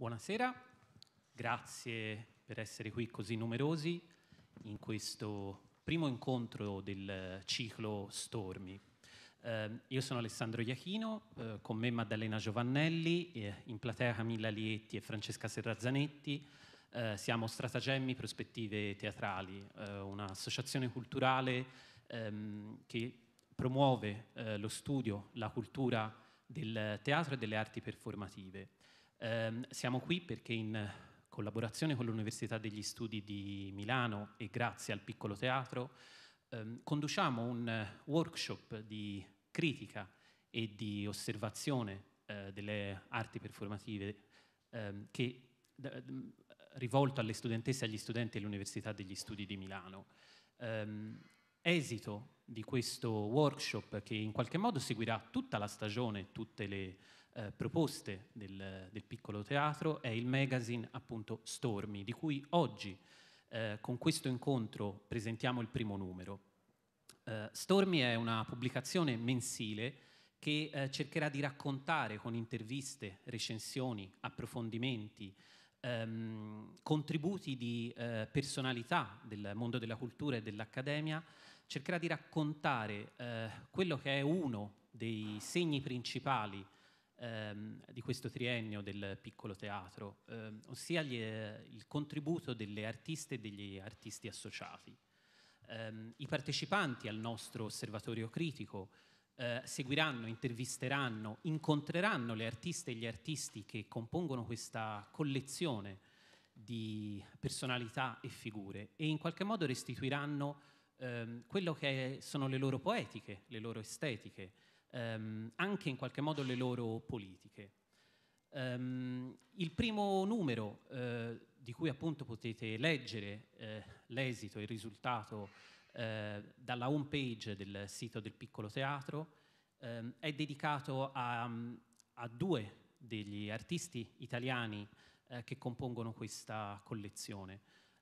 Buonasera, grazie per essere qui così numerosi in questo primo incontro del ciclo Stormi. Eh, io sono Alessandro Iachino, eh, con me Maddalena Giovannelli, eh, in platea Camilla Lietti e Francesca Serrazzanetti. Eh, siamo Stratagemmi Prospettive Teatrali, eh, un'associazione culturale ehm, che promuove eh, lo studio, la cultura del teatro e delle arti performative. Eh, siamo qui perché in collaborazione con l'Università degli Studi di Milano e grazie al piccolo teatro eh, conduciamo un workshop di critica e di osservazione eh, delle arti performative ehm, che, ehm, rivolto alle studentesse e agli studenti dell'Università degli Studi di Milano. Ehm, esito di questo workshop che in qualche modo seguirà tutta la stagione, tutte le eh, proposte del, del, piccolo teatro è il magazine appunto Stormi, di cui oggi eh, con questo incontro presentiamo il primo numero. Eh, Stormi è una pubblicazione mensile che eh, cercherà di raccontare con interviste, recensioni, approfondimenti, ehm, contributi di eh, personalità del mondo della cultura e dell'accademia, cercherà di raccontare eh, quello che è uno dei segni principali ehm, di questo triennio del piccolo teatro, ehm, ossia gli, eh, il contributo delle artiste e degli artisti associati. Ehm, I partecipanti al nostro osservatorio critico eh, seguiranno, intervisteranno, incontreranno le artiste e gli artisti che compongono questa collezione di personalità e figure e in qualche modo restituiranno ehm, quello che sono le loro poetiche, le loro estetiche, ehm, anche in qualche modo le loro politiche. Um, il primo numero eh, di cui appunto potete leggere eh, l'esito, il risultato eh, dalla home page del sito del piccolo teatro ehm, è dedicato a, a, due degli artisti italiani eh, che compongono questa collezione.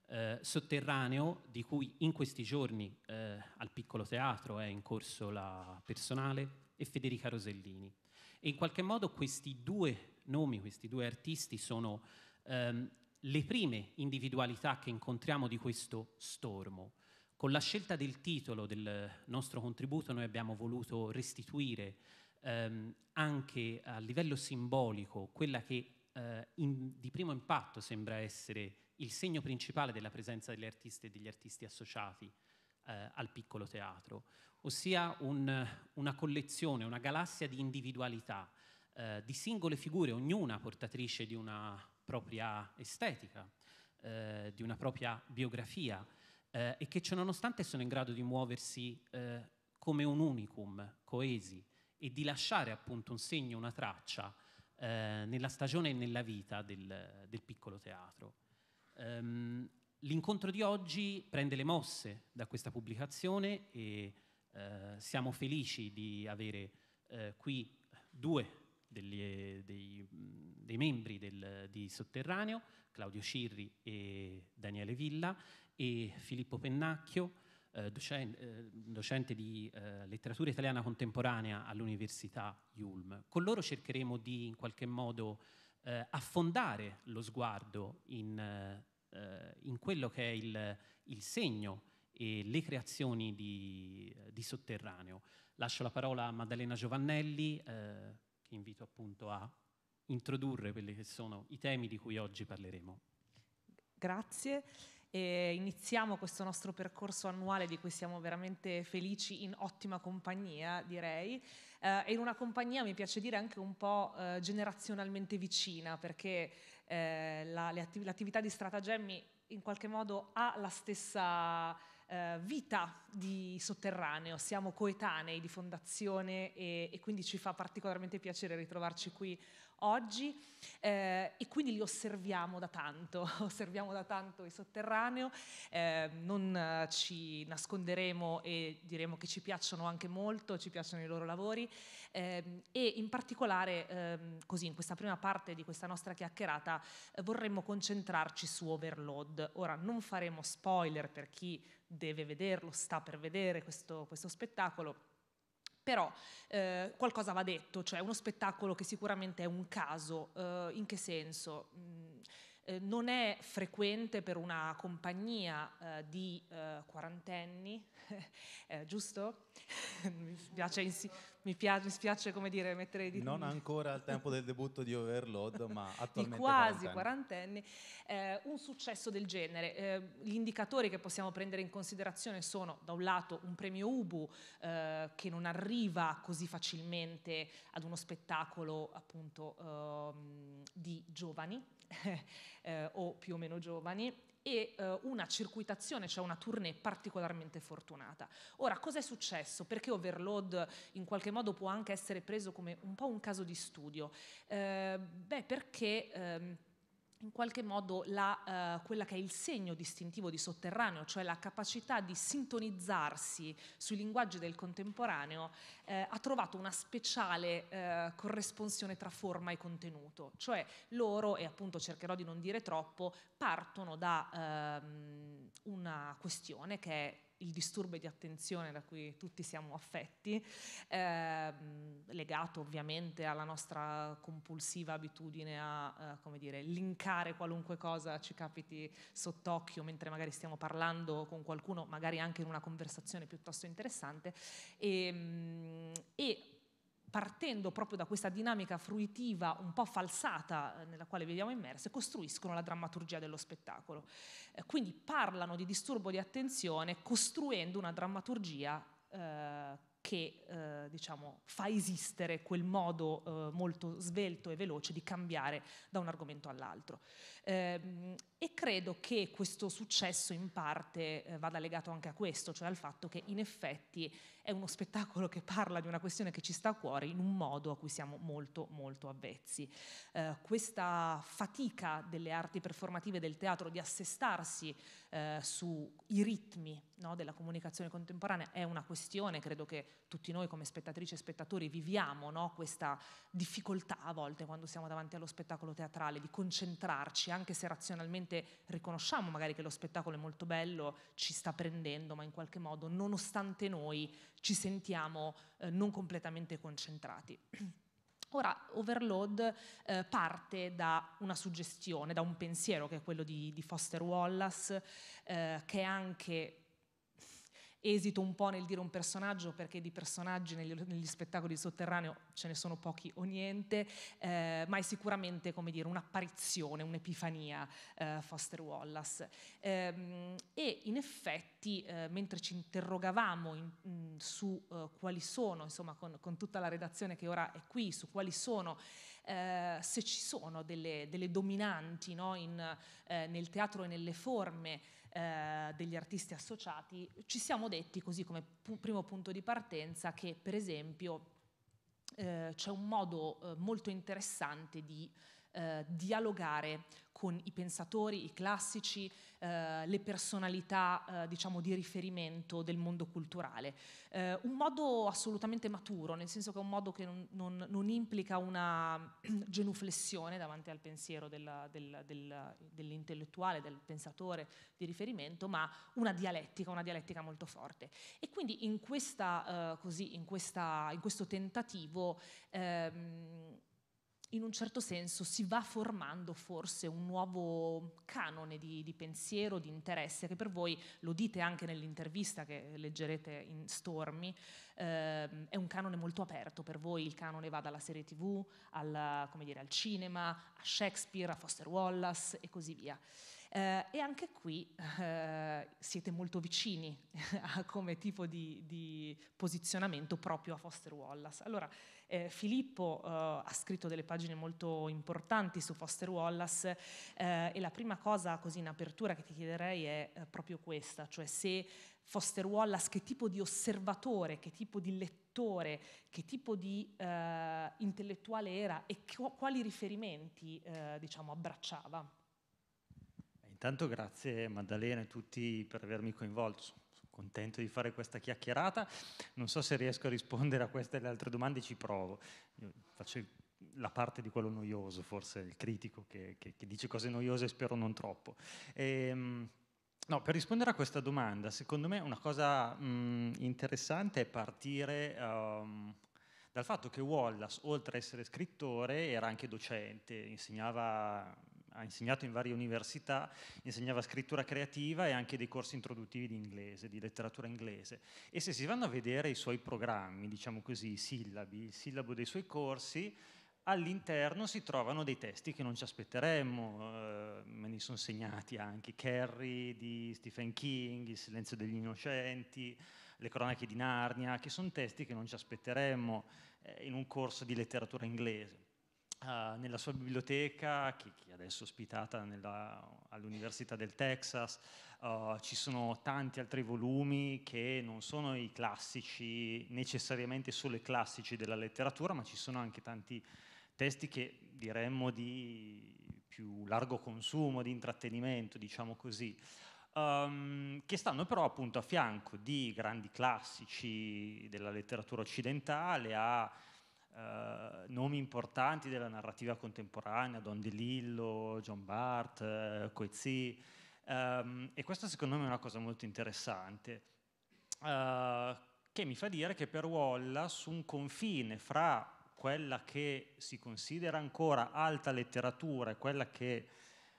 Eh, Sotterraneo, di cui in questi giorni eh, al piccolo teatro è in corso la personale, e Federica Rosellini. E in qualche modo questi due nomi, questi due artisti sono ehm, le prime individualità che incontriamo di questo stormo. Con la scelta del titolo del nostro contributo noi abbiamo voluto restituire ehm, anche a livello simbolico quella che eh, in, di primo impatto sembra essere il segno principale della presenza delle artiste e degli artisti associati eh, al piccolo teatro, ossia un, una collezione, una galassia di individualità, eh, di singole figure, ognuna portatrice di una propria estetica, eh, di una propria biografia, eh, e che ciononostante sono in grado di muoversi eh, come un unicum, coesi, e di lasciare appunto un segno, una traccia eh, nella stagione e nella vita del, del piccolo teatro. Um, L'incontro di oggi prende le mosse da questa pubblicazione e eh, siamo felici di avere eh, qui due degli, dei, dei, membri del, di Sotterraneo, Claudio Cirri e Daniele Villa, e Filippo Pennacchio, eh, Docente, eh, docente, di eh, letteratura italiana contemporanea all'Università Ulm. Con loro cercheremo di in qualche modo eh, affondare lo sguardo in, eh, in, quello che è il, il segno e le creazioni di, eh, di Sotterraneo. Lascio la parola a Maddalena Giovannelli, eh, che invito appunto a introdurre quelli che sono i temi di cui oggi parleremo. Grazie. E iniziamo questo nostro percorso annuale di cui siamo veramente felici in ottima compagnia, direi, eh, e in una compagnia mi piace dire anche un po' eh, generazionalmente vicina, perché eh, la, l'attiv- l'attività di Stratagemmi in qualche modo ha la stessa eh, vita di sotterraneo, siamo coetanei di fondazione e, e, quindi ci fa particolarmente piacere ritrovarci qui oggi eh, e quindi li osserviamo da tanto, osserviamo da tanto il sotterraneo, eh, non eh, ci nasconderemo e diremo che ci piacciono anche molto, ci piacciono i loro lavori eh, e in particolare ehm, così in questa prima parte di questa nostra chiacchierata eh, vorremmo concentrarci su Overload. Ora non faremo spoiler per chi deve vederlo, sta per vedere questo, questo spettacolo però eh, qualcosa va detto, cioè uno spettacolo che sicuramente è un caso, eh, in che senso? Mm, eh, non è frequente per una compagnia eh, di eh, quarantenni, giusto? Mi piace insieme mi, piace, mi spiace come dire mettere di... Non ancora al tempo del debutto di Overload, ma attualmente... Di quasi quarantenni, eh, un successo del genere. Eh, gli indicatori che possiamo prendere in considerazione sono, da un lato, un premio Ubu eh, che non arriva così facilmente ad uno spettacolo appunto ehm, di giovani. Eh, o più o meno giovani e eh, una circuitazione, cioè una tournée particolarmente fortunata. Ora, cosa è successo? Perché Overload in qualche modo può anche essere preso come un po' un caso di studio? Eh, beh, perché... Ehm, in qualche modo la, eh, quella che è il segno distintivo di Sotterraneo, cioè la capacità di sintonizzarsi sui linguaggi del contemporaneo, eh, ha trovato una speciale eh, corresponsione tra forma e contenuto, cioè loro, e appunto cercherò di non dire troppo, partono da ehm, una questione che è il disturbo di attenzione da cui tutti siamo affetti, ehm, legato ovviamente alla nostra compulsiva abitudine a, eh, dire, linkare qualunque cosa ci capiti sott'occhio mentre magari stiamo parlando con qualcuno, magari anche in una conversazione piuttosto interessante, ehm, e, e partendo proprio da questa dinamica fruitiva un po' falsata eh, nella quale viviamo immerse, costruiscono la drammaturgia dello spettacolo. Eh, quindi parlano di disturbo di attenzione costruendo una drammaturgia eh, che eh, diciamo, fa esistere quel modo eh, molto svelto e veloce di cambiare da un argomento all'altro. Eh, e credo che questo successo in parte eh, vada legato anche a questo, cioè al fatto che in effetti è uno spettacolo che parla di una questione che ci sta a cuore in un modo a cui siamo molto molto avvezzi. Eh, questa fatica delle arti performative del teatro di assestarsi eh, sui ritmi no, della comunicazione contemporanea è una questione, credo che tutti noi come spettatrici e spettatori viviamo no, questa difficoltà a volte quando siamo davanti allo spettacolo teatrale di concentrarci, anche se razionalmente riconosciamo magari che lo spettacolo è molto bello, ci sta prendendo, ma in qualche modo nonostante noi ci sentiamo eh, non completamente concentrati. Ora, Overload eh, parte da una suggestione, da un pensiero che è quello di, di Foster Wallace, eh, che è anche esito un po' nel dire un personaggio perché di personaggi negli, negli spettacoli di sotterraneo ce ne sono pochi o niente, eh, ma è sicuramente come dire un'apparizione, un'epifania eh, Foster Wallace. Eh, e in effetti eh, mentre ci interrogavamo in, mh, mm, su eh, quali sono, insomma con, con, tutta la redazione che ora è qui, su quali sono, eh, se ci sono delle, delle dominanti no, in, nel teatro e nelle forme, eh, degli artisti associati, ci siamo detti così come pu- primo punto di partenza che per esempio eh, c'è un modo eh, molto interessante di eh, dialogare con i pensatori, i classici, eh, le personalità eh, diciamo di riferimento del mondo culturale. Eh, un modo assolutamente maturo, nel senso che è un modo che non, non, non implica una genuflessione davanti al pensiero della, del, del, dell'intellettuale, del pensatore di riferimento, ma una dialettica, una dialettica molto forte. E quindi in, questa, eh, così, in, questa, in questo tentativo ehm, in un certo senso si va formando forse un nuovo canone di, di, pensiero, di interesse, che per voi, lo dite anche nell'intervista che leggerete in Stormi, ehm, è un canone molto aperto, per voi il canone va dalla serie tv alla, dire, al cinema, a Shakespeare, a Foster Wallace e così via. Eh, e anche qui eh, siete molto vicini a come tipo di, di posizionamento proprio a Foster Wallace. Allora, eh, Filippo eh, ha scritto delle pagine molto importanti su Foster Wallace eh, e la prima cosa così in apertura che ti chiederei è eh, proprio questa, cioè se Foster Wallace che tipo di osservatore, che tipo di lettore, che tipo di eh, intellettuale era e qu- quali riferimenti eh, diciamo, abbracciava. Intanto grazie Maddalena e tutti per avermi coinvolto contento di fare questa chiacchierata, non so se riesco a rispondere a queste e le altre domande, ci provo. Io faccio la parte di quello noioso, forse il critico che, che, che dice cose noiose, spero non troppo. E, ehm, no, per rispondere a questa domanda, secondo me una cosa mh, mm, interessante è partire um, dal fatto che Wallace, oltre ad essere scrittore, era anche docente, insegnava ha insegnato in varie università, insegnava scrittura creativa e anche dei corsi introduttivi di inglese, di letteratura inglese. E se si vanno a vedere i suoi programmi, diciamo così, i sillabi, il sillabo dei suoi corsi, all'interno si trovano dei testi che non ci aspetteremmo, eh, me ne sono segnati anche Carrie di Stephen King, Il silenzio degli innocenti, Le cronache di Narnia, che sono testi che non ci aspetteremmo eh, in un corso di letteratura inglese. Uh, nella sua biblioteca, che, che adesso è ospitata all'Università del Texas, uh, ci sono tanti altri volumi che non sono i classici, necessariamente solo i classici della letteratura, ma ci sono anche tanti testi che diremmo di più largo consumo, di intrattenimento, diciamo così. Um, che stanno però appunto a fianco di grandi classici della letteratura occidentale, a eh, nomi importanti della narrativa contemporanea, Don DeLillo, John Barth, eh, Coetzee, ehm, e questa secondo me è una cosa molto interessante, eh, che mi fa dire che per Wallace un confine fra quella che si considera ancora alta letteratura e quella che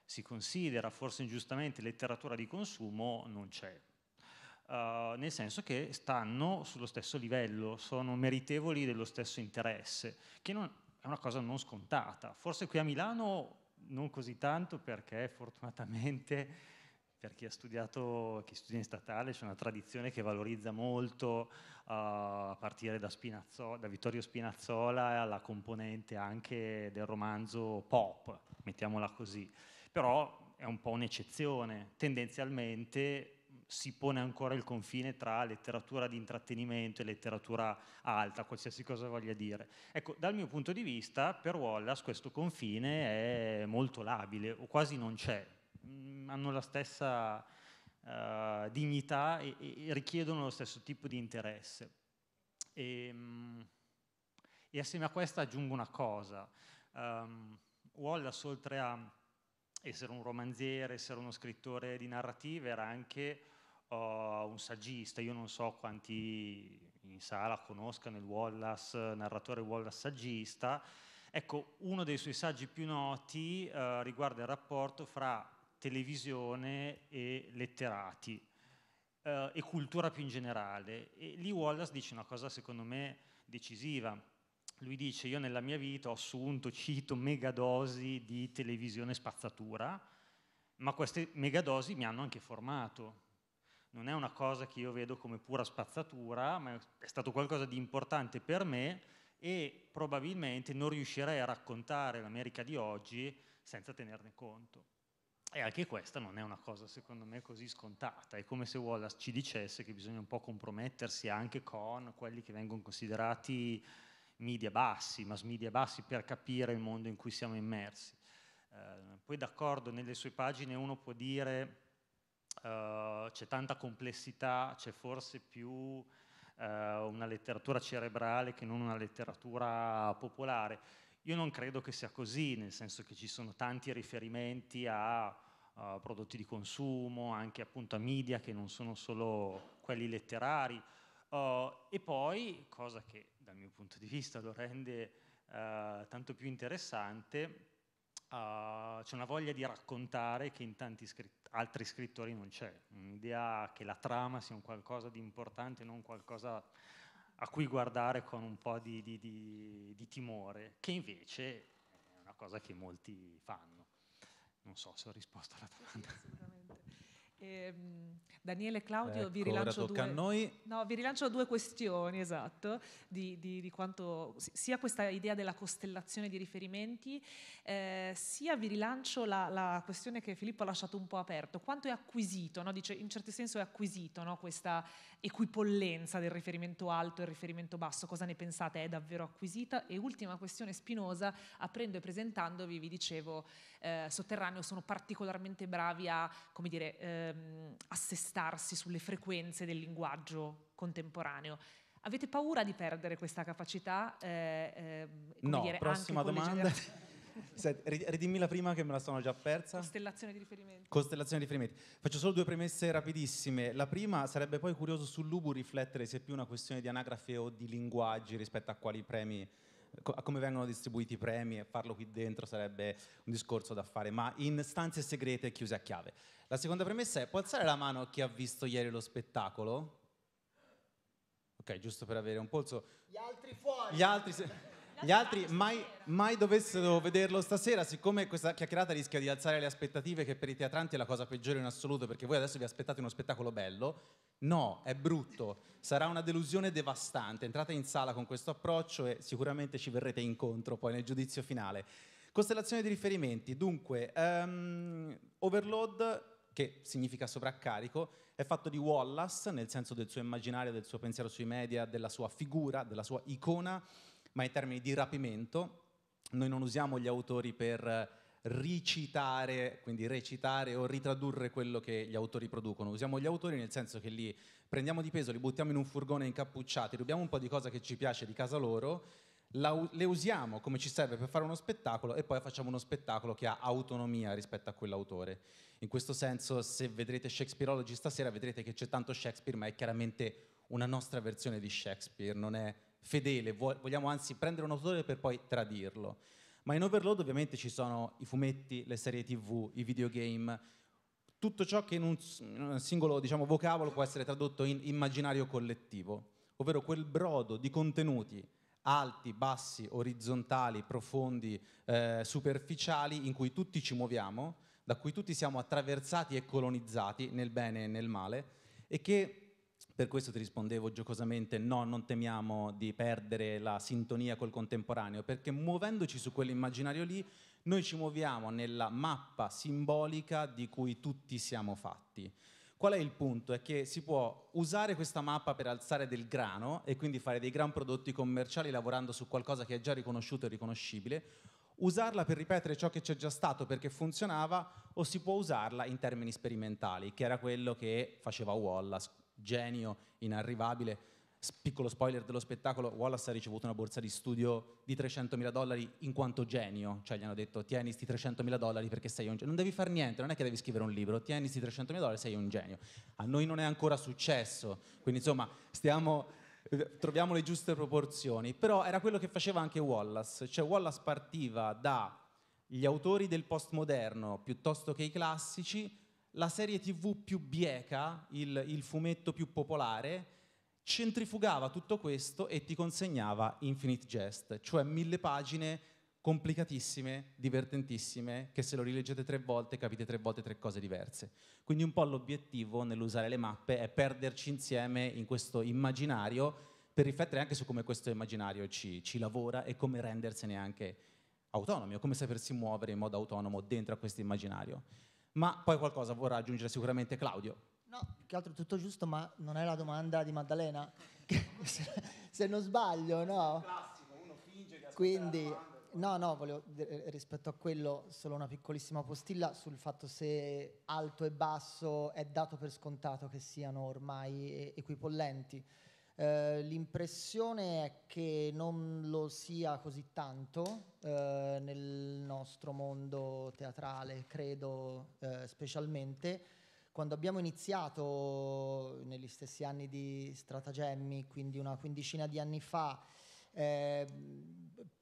si considera forse ingiustamente letteratura di consumo non c'è. Eh, nel senso che stanno sullo stesso livello, sono meritevoli dello stesso interesse, che non, è una cosa non scontata. Forse qui a Milano non così tanto perché fortunatamente per chi ha studiato, chi studia in statale, c'è una tradizione che valorizza molto, uh, a partire da, da, Vittorio Spinazzola, la componente anche del romanzo pop, mettiamola così. Però è un po' un'eccezione, tendenzialmente si pone ancora il confine tra letteratura di intrattenimento e letteratura alta, qualsiasi cosa voglia dire. Ecco, dal mio punto di vista, per Wallace questo confine è molto labile, o quasi non c'è. Mm, hanno la stessa uh, dignità e, e, richiedono lo stesso tipo di interesse. E, ehm, e assieme a questa aggiungo una cosa. Um, Wallace, oltre a essere un romanziere, essere uno scrittore di narrative, era anche o un saggista, io non so quanti in sala conoscano il Wallace, narratore Wallace saggista, ecco, uno dei suoi saggi più noti eh, riguarda il rapporto fra televisione e letterati eh, e cultura più in generale. E lì Wallace dice una cosa secondo me decisiva. Lui dice, io nella mia vita ho assunto, cito, megadosi di televisione spazzatura, ma queste megadosi mi hanno anche formato, non è una cosa che io vedo come pura spazzatura, ma è stato qualcosa di importante per me e probabilmente non riuscirei a raccontare l'America di oggi senza tenerne conto. E anche questa non è una cosa secondo me così scontata, è come se Wallace ci dicesse che bisogna un po' compromettersi anche con quelli che vengono considerati media bassi, mass media bassi per capire il mondo in cui siamo immersi. Eh, poi d'accordo, nelle sue pagine uno può dire eh, c'è tanta complessità, c'è forse più uh, una letteratura cerebrale che non una letteratura popolare. Io non credo che sia così, nel senso che ci sono tanti riferimenti a uh, prodotti di consumo, anche appunto a media che non sono solo quelli letterari. Eh, e poi, cosa che dal mio punto di vista lo rende tanto più interessante, Uh, c'è una voglia di raccontare che in tanti, scritt- altri scrittori non c'è, un'idea che la trama sia un qualcosa di importante, non qualcosa a cui guardare con un po' di, di, di, di timore, che invece è una cosa che molti fanno. Non so se ho risposto alla domanda. Sì, Ehm, Daniele e Claudio, ecco, vi, rilancio due, no, vi, rilancio due, questioni, esatto, di, di, di, quanto sia questa idea della costellazione di riferimenti, eh, sia vi rilancio la, la, questione che Filippo ha lasciato un po' aperto, quanto è acquisito, no? Dice, in certo senso è acquisito no? questa equipollenza del riferimento alto e il riferimento basso, cosa ne pensate? È davvero acquisita? E ultima questione spinosa, aprendo e presentandovi, vi dicevo, eh, Sotterraneo sono particolarmente bravi a, come dire, eh, ehm, assestarsi sulle frequenze del linguaggio contemporaneo. Avete paura di perdere questa capacità? Eh, eh, no, dire, prossima domanda. Ridimmi la prima che me la sono già persa. Costellazione di riferimenti. Costellazione di riferimenti. Faccio solo due premesse rapidissime. La prima sarebbe poi curioso sull'Ubu riflettere se è più una questione di anagrafe o di linguaggi rispetto a quali premi a come vengono distribuiti i premi e farlo qui dentro sarebbe un discorso da fare, ma in stanze segrete chiuse a chiave. La seconda premessa è, può alzare la mano chi ha visto ieri lo spettacolo? Ok, giusto per avere un polso. Gli altri fuori. Gli altri... Se- gli altri mai, mai, dovessero vederlo stasera, siccome questa chiacchierata rischia di alzare le aspettative, che per i teatranti è la cosa peggiore in assoluto, perché voi adesso vi aspettate uno spettacolo bello, no, è brutto, sarà una delusione devastante. Entrate in sala con questo approccio e sicuramente ci verrete incontro poi nel giudizio finale. Costellazione di riferimenti, dunque, um, ehm, Overload che significa sovraccarico, è fatto di Wallace, nel senso del suo immaginario, del suo pensiero sui media, della sua figura, della sua icona, ma in termini di rapimento. Noi non usiamo gli autori per ricitare, quindi recitare o ritradurre quello che gli autori producono. Usiamo gli autori nel senso che li prendiamo di peso, li buttiamo in un furgone incappucciati, rubiamo un po' di cosa che ci piace di casa loro, la, le usiamo come ci serve per fare uno spettacolo e poi facciamo uno spettacolo che ha autonomia rispetto a quell'autore. In questo senso, se vedrete Shakespeareology stasera, vedrete che c'è tanto Shakespeare, ma è chiaramente una nostra versione di Shakespeare, non è fedele, vogliamo anzi prendere un autore per poi tradirlo. Ma in overload ovviamente ci sono i fumetti, le serie tv, i videogame, tutto ciò che in un, in un singolo diciamo, vocabolo può essere tradotto in immaginario collettivo, ovvero quel brodo di contenuti alti, bassi, orizzontali, profondi, eh, superficiali in cui tutti ci muoviamo, da cui tutti siamo attraversati e colonizzati nel bene e nel male e che per questo ti rispondevo giocosamente no, non temiamo di perdere la sintonia col contemporaneo, perché muovendoci su quell'immaginario lì, noi ci muoviamo nella mappa simbolica di cui tutti siamo fatti. Qual è il punto? È che si può usare questa mappa per alzare del grano e quindi fare dei gran prodotti commerciali lavorando su qualcosa che è già riconosciuto e riconoscibile, usarla per ripetere ciò che c'è già stato perché funzionava o si può usarla in termini sperimentali, che era quello che faceva Wallace genio inarrivabile. Piccolo spoiler dello spettacolo, Wallace ha ricevuto una borsa di studio di 300.000 dollari in quanto genio, cioè gli hanno detto tieni sti 300.000 dollari perché sei un genio, non devi fare niente, non è che devi scrivere un libro, tieni sti 300.000 dollari sei un genio. A noi non è ancora successo, quindi insomma stiamo eh, troviamo le giuste proporzioni, però era quello che faceva anche Wallace, cioè Wallace partiva dagli autori del postmoderno piuttosto che i classici la serie tv più bieca, il, il fumetto più popolare, centrifugava tutto questo e ti consegnava Infinite Jest, cioè mille pagine complicatissime, divertentissime, che se lo rileggete tre volte capite tre volte tre cose diverse. Quindi un po' l'obiettivo nell'usare le mappe è perderci insieme in questo immaginario per riflettere anche su come questo immaginario ci, ci lavora e come rendersene anche autonomi o come sapersi muovere in modo autonomo dentro a questo immaginario ma poi qualcosa vorrà aggiungere sicuramente Claudio. No, più che altro tutto giusto, ma non è la domanda di Maddalena, se non sbaglio, no? Classico, uno finge di Quindi, no, no, volevo, eh, rispetto a quello solo una piccolissima postilla sul fatto se alto e basso è dato per scontato che siano ormai equipollenti. Eh, l'impressione è che non lo sia così tanto eh, nel nostro mondo teatrale, credo eh, specialmente. Quando abbiamo iniziato negli stessi anni di Stratagemmi, quindi una quindicina di anni fa, eh,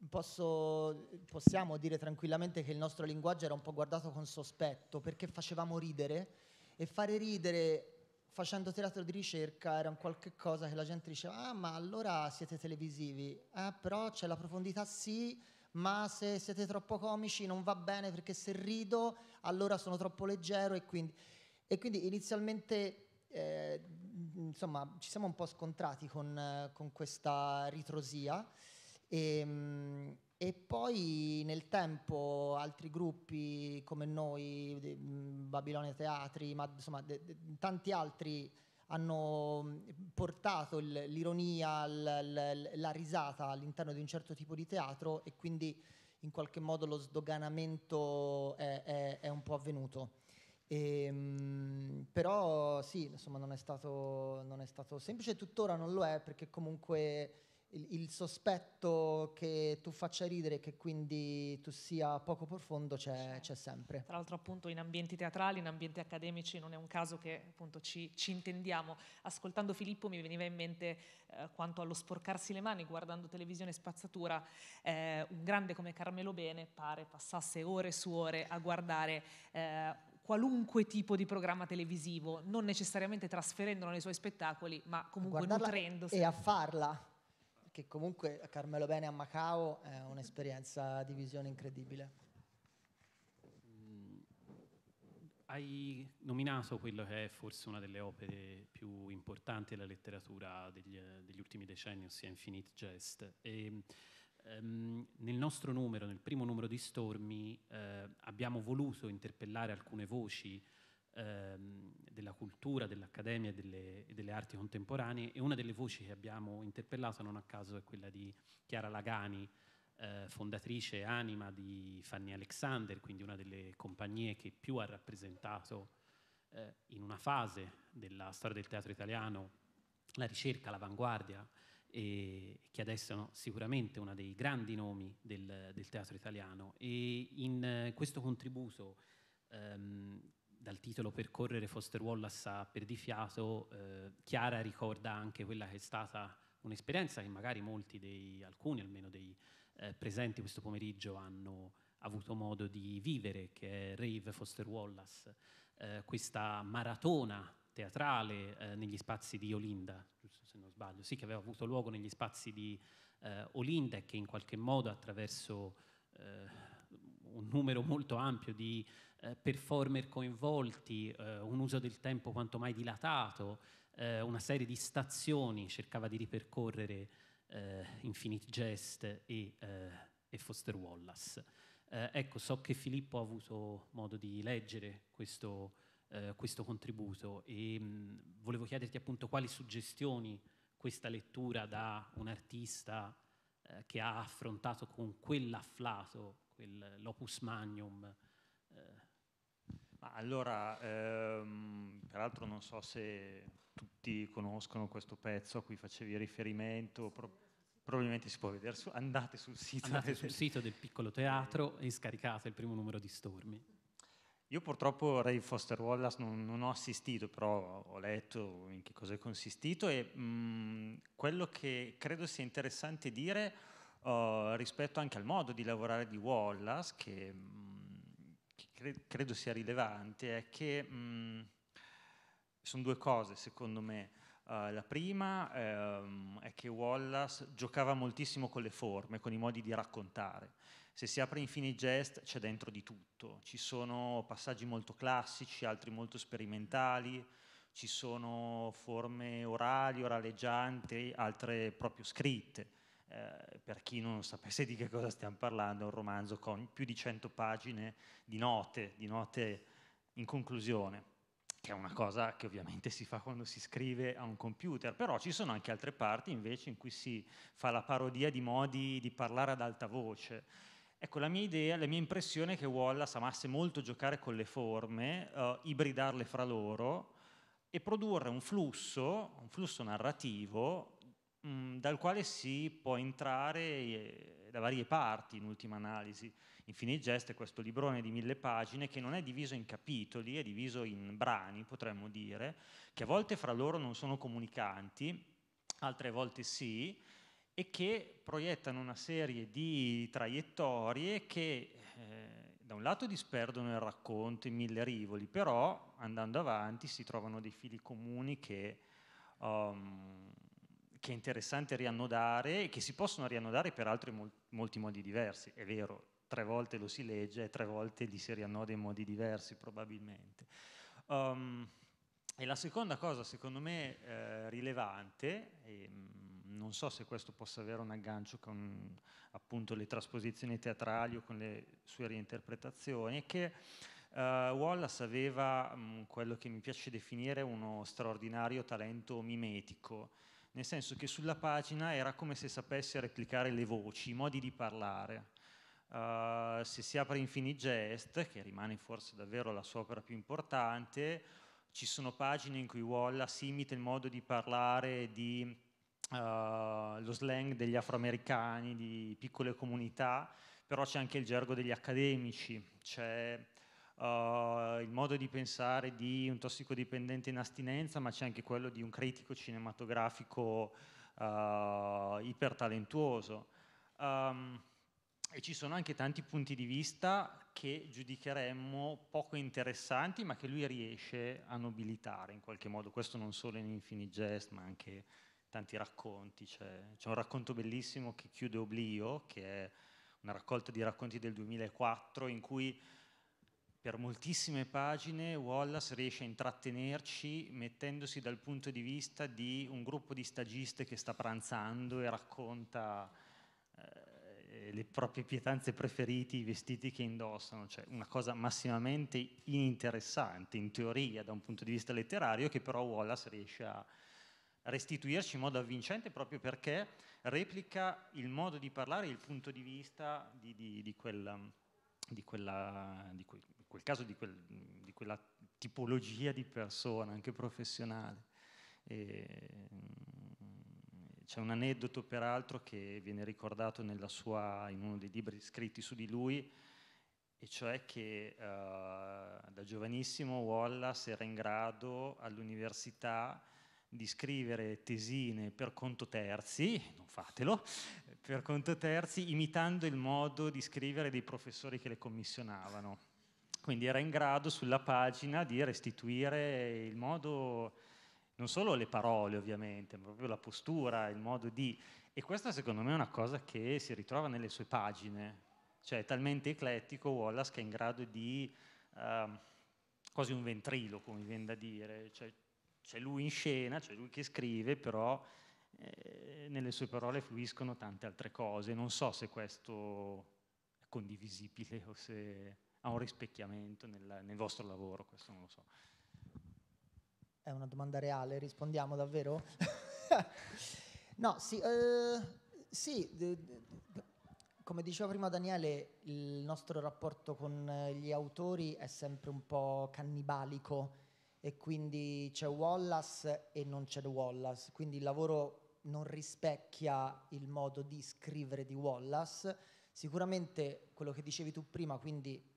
Posso, possiamo dire tranquillamente che il nostro linguaggio era un po' guardato con sospetto perché facevamo ridere e fare ridere facendo teatro di ricerca era un qualche cosa che la gente diceva, ah ma allora siete televisivi, eh, però c'è la profondità sì, ma se siete troppo comici non va bene perché se rido allora sono troppo leggero e quindi, e quindi inizialmente eh, insomma ci siamo un po' scontrati con, con questa ritrosia e, ehm, e poi nel tempo altri gruppi come noi, mhmm, Babilonia Teatri, ma insomma de, de, tanti altri hanno mhmm, portato l'ironia, la risata all'interno di un certo tipo di teatro e quindi in qualche modo lo sdoganamento è, è, è un po' avvenuto. E, ehm, però sì, insomma non è, stato, non è stato semplice, tuttora non lo è perché comunque il, il, sospetto che tu faccia ridere e che quindi tu sia poco profondo c'è, c'è, sempre. Tra l'altro appunto in ambienti teatrali, in ambienti accademici non è un caso che appunto ci, ci intendiamo. Ascoltando Filippo mi veniva in mente eh, quanto allo sporcarsi le mani guardando televisione spazzatura, eh, un grande come Carmelo Bene pare passasse ore su ore a guardare eh, qualunque tipo di programma televisivo, non necessariamente trasferendolo nei suoi spettacoli, ma comunque nutrendosi. E a farla che comunque a Carmelo Bene a Macao è un'esperienza di visione incredibile. Mm, hai nominato quello che è forse una delle opere più importanti della letteratura degli, degli ultimi decenni, ossia Infinite Jest. E, Um, nel nostro numero, nel primo numero di Stormi, eh, abbiamo voluto interpellare alcune voci ehm, della cultura, dell'accademia e delle, delle, arti contemporanee e una delle voci che abbiamo interpellato non a caso è quella di Chiara Lagani, eh, fondatrice e anima di Fanny Alexander, quindi una delle compagnie che più ha rappresentato eh, in una fase della storia del teatro italiano la ricerca, l'avanguardia, e che adesso è sicuramente uno dei grandi nomi del, del teatro italiano. E in questo contributo ehm, dal titolo Percorrere Foster Wallace a Perdifiato, eh, Chiara ricorda anche quella che è stata un'esperienza che magari molti dei, alcuni almeno dei eh, presenti questo pomeriggio hanno avuto modo di vivere, che è Rave Foster Wallace, eh, questa maratona teatrale eh, negli spazi di Olinda, giusto se non sbaglio, sì, che aveva avuto luogo negli spazi di eh, Olinda e che in qualche modo attraverso eh, un numero molto ampio di eh, performer coinvolti, eh, un uso del tempo quanto mai dilatato, eh, una serie di stazioni, cercava di ripercorrere eh, Infinite Jest e, eh, e Foster Wallace. Eh, ecco, so che Filippo ha avuto modo di leggere questo, questo contributo e mh, mm, volevo chiederti appunto quali suggestioni questa lettura da un artista che ha affrontato con quell'afflato quel, l'opus magnum. Eh. Allora, ehm, peraltro non so se tutti conoscono questo pezzo a cui facevi riferimento, pro probabilmente si può vedere, su andate sul sito. Andate del... sul sito del piccolo teatro e scaricate il primo numero di Stormi. Io purtroppo Ray Foster Wallace non, non ho assistito, però ho letto in che cosa è consistito e mh, mm, quello che credo sia interessante dire è uh, rispetto anche al modo di lavorare di Wallace, che, mm, che cre credo sia rilevante, è che mh, mm, sono due cose secondo me. Uh, la prima ehm, è che Wallace giocava moltissimo con le forme, con i modi di raccontare. Se si apre Infinite Jest c'è dentro di tutto, ci sono passaggi molto classici, altri molto sperimentali, ci sono forme orali, oraleggianti, altre proprio scritte. Eh, per chi non sapesse di che cosa stiamo parlando, è un romanzo con più di 100 pagine di note, di note in conclusione che è una cosa che ovviamente si fa quando si scrive a un computer, però ci sono anche altre parti invece in cui si fa la parodia di modi di parlare ad alta voce. Ecco, la mia idea, la mia impressione è che Wallace amasse molto giocare con le forme, eh, ibridarle fra loro e produrre un flusso, un flusso narrativo Mm, dal quale si può entrare eh, da varie parti in ultima analisi. Infine il gesto è questo librone di mille pagine che non è diviso in capitoli, è diviso in brani, potremmo dire, che a volte fra loro non sono comunicanti, altre volte sì, e che proiettano una serie di traiettorie che eh, da un lato disperdono il racconto in mille rivoli, però andando avanti si trovano dei fili comuni che um, che è interessante riannodare e che si possono riannodare peraltro in molti modi diversi, è vero, tre volte lo si legge e tre volte li si riannoda in modi diversi probabilmente. Um, e la seconda cosa secondo me eh, rilevante, e, mh, mm, non so se questo possa avere un aggancio con appunto le trasposizioni teatrali o con le sue reinterpretazioni, è che uh, Wallace aveva mh, mm, quello che mi piace definire uno straordinario talento mimetico, nel senso che sulla pagina era come se sapesse replicare le voci, i modi di parlare. Uh, se si apre Infinigest, che rimane forse davvero la sua opera più importante, ci sono pagine in cui Wallace imita il modo di parlare di uh, lo slang degli afroamericani, di piccole comunità, però c'è anche il gergo degli accademici, c'è eh, il modo di pensare di un tossicodipendente in astinenza, ma c'è anche quello di un critico cinematografico uh, ipertalentuoso. Um, e ci sono anche tanti punti di vista che giudicheremmo poco interessanti, ma che lui riesce a nobilitare in qualche modo. Questo non solo in Infinite Jest, ma anche tanti racconti. C'è, c'è un racconto bellissimo che chiude Oblio, che è una raccolta di racconti del 2004, in cui per moltissime pagine Wallace riesce a intrattenerci mettendosi dal punto di vista di un gruppo di stagiste che sta pranzando e racconta eh, le proprie pietanze preferite, i vestiti che indossano, cioè una cosa massimamente ininteressante in teoria da un punto di vista letterario che però Wallace riesce a restituirci in modo avvincente proprio perché replica il modo di parlare, il punto di vista di, di, di quella, di quella, di quel, quel caso di, quel, di quella tipologia di persona, anche professionale. Mm, c'è un aneddoto peraltro che viene ricordato sua, in uno dei libri scritti su di lui, e cioè che uh, da giovanissimo Wallace era in grado all'università di scrivere tesine per conto terzi, non fatelo, per conto terzi, imitando il modo di scrivere dei professori che le commissionavano quindi era in grado sulla pagina di restituire il modo, non solo le parole ovviamente, ma proprio la postura, il modo di... E questa secondo me è una cosa che si ritrova nelle sue pagine, cioè è talmente eclettico Wallace che è in grado di... Uh, quasi un ventrilo, come viene da dire, cioè, c'è lui in scena, c'è lui che scrive, però eh, nelle sue parole fluiscono tante altre cose. Non so se questo è condivisibile o se ha un rispecchiamento nel, nel vostro lavoro, questo non lo so. È una domanda reale, rispondiamo davvero? no, sì, eh, sì d- d- come diceva prima Daniele, il nostro rapporto con gli autori è sempre un po' cannibalico e quindi c'è Wallace e non c'è Wallace, quindi il lavoro non rispecchia il modo di scrivere di Wallace. Sicuramente quello che dicevi tu prima, quindi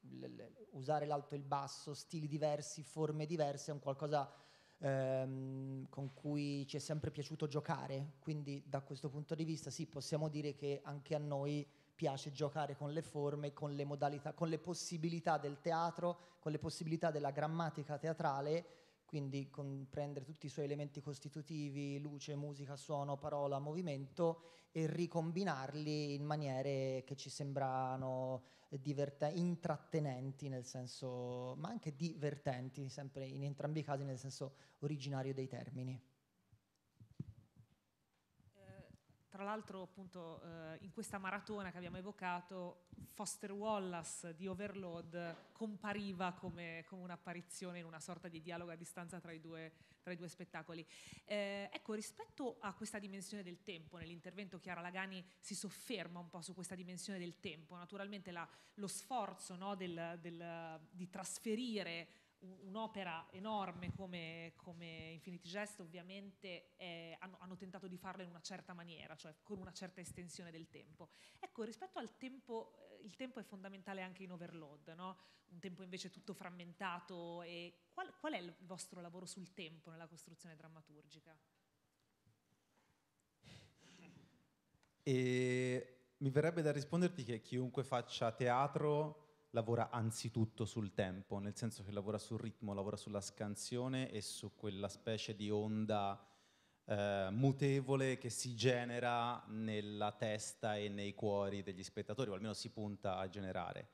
usare l'alto e il basso, stili diversi, forme diverse, è un qualcosa ehm, con cui ci è sempre piaciuto giocare, quindi da questo punto di vista sì, possiamo dire che anche a noi piace giocare con le forme, con le modalità, con le possibilità del teatro, con le possibilità della grammatica teatrale quindi comprendere tutti i suoi elementi costitutivi, luce, musica, suono, parola, movimento e ricombinarli in maniere che ci sembrano eh, diverte- intrattenenti nel senso, ma anche divertenti, sempre in entrambi i casi nel senso originario dei termini. tra l'altro appunto eh, in questa maratona che abbiamo evocato Foster Wallace di Overload compariva come, come un'apparizione in una sorta di dialogo a distanza tra i due, tra i due spettacoli. Eh, ecco, rispetto a questa dimensione del tempo, nell'intervento Chiara Lagani si sofferma un po' su questa dimensione del tempo, naturalmente la, lo sforzo no, del, del, di trasferire un'opera enorme come, come, Infinity Jest ovviamente eh, hanno, hanno, tentato di farlo in una certa maniera, cioè con una certa estensione del tempo. Ecco, rispetto al tempo, eh, il tempo è fondamentale anche in Overload, no? un tempo invece tutto frammentato. Qual, qual, è il vostro lavoro sul tempo nella costruzione drammaturgica? E mi verrebbe da risponderti che chiunque faccia teatro lavora anzitutto sul tempo, nel senso che lavora sul ritmo, lavora sulla scansione e su quella specie di onda eh, mutevole che si genera nella testa e nei cuori degli spettatori, o almeno si punta a generare.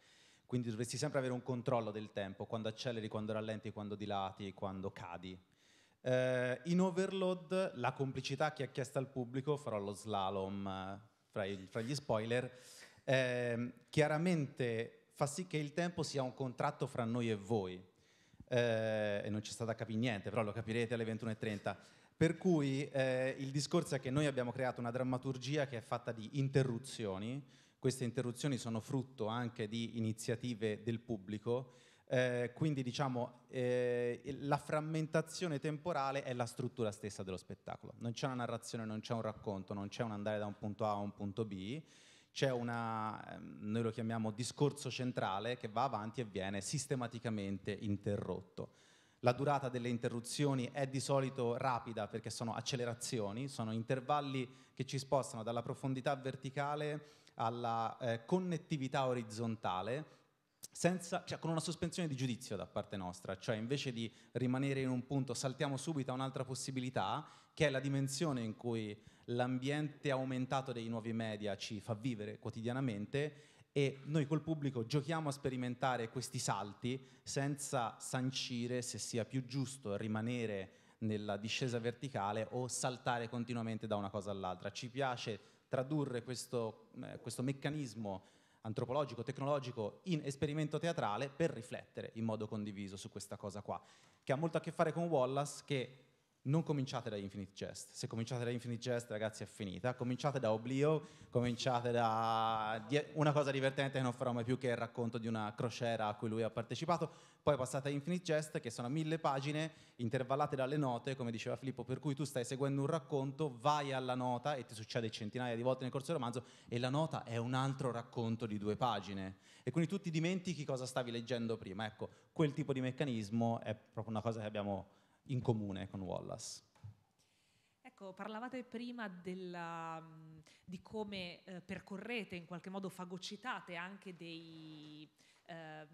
Quindi dovresti sempre avere un controllo del tempo, quando acceleri, quando rallenti, quando dilati, quando cadi. Eh, in Overload la complicità che ha chiesto al pubblico, farò lo slalom eh, fra, il, fra, gli spoiler, ehm, chiaramente fa sì che il tempo sia un contratto fra noi e voi. Eh, e non c'è stato a capire niente, però lo capirete alle 21.30. Per cui eh, il discorso è che noi abbiamo creato una drammaturgia che è fatta di interruzioni, queste interruzioni sono frutto anche di iniziative del pubblico, eh, quindi diciamo eh, la frammentazione temporale è la struttura stessa dello spettacolo. Non c'è una narrazione, non c'è un racconto, non c'è un andare da un punto A a un punto B, c'è una, ehm, noi lo chiamiamo discorso centrale, che va avanti e viene sistematicamente interrotto. La durata delle interruzioni è di solito rapida perché sono accelerazioni, sono intervalli che ci spostano dalla profondità verticale alla eh, connettività orizzontale, senza, cioè, con una sospensione di giudizio da parte nostra, cioè invece di rimanere in un punto saltiamo subito a un'altra possibilità, che è la dimensione in cui l'ambiente aumentato dei nuovi media ci fa vivere quotidianamente e noi col pubblico giochiamo a sperimentare questi salti senza sancire se sia più giusto rimanere nella discesa verticale o saltare continuamente da una cosa all'altra. Ci piace tradurre questo, eh, questo meccanismo antropologico, tecnologico in esperimento teatrale per riflettere in modo condiviso su questa cosa qua, che ha molto a che fare con Wallace che non cominciate da Infinite Jest. Se cominciate da Infinite Jest, ragazzi, è finita. Cominciate da Oblio, cominciate da una cosa divertente che non farò mai più, che il racconto di una crociera a cui lui ha partecipato. Poi passate a Infinite Jest, che sono mille pagine intervallate dalle note, come diceva Filippo, per cui tu stai seguendo un racconto, vai alla nota e ti succede centinaia di volte nel corso del romanzo, e la nota è un altro racconto di due pagine. E quindi tu ti dimentichi cosa stavi leggendo prima. Ecco, quel tipo di meccanismo è proprio una cosa che abbiamo in comune con Wallace? Ecco, parlavate prima della, di come eh, percorrete, in qualche modo fagocitate anche dei, eh,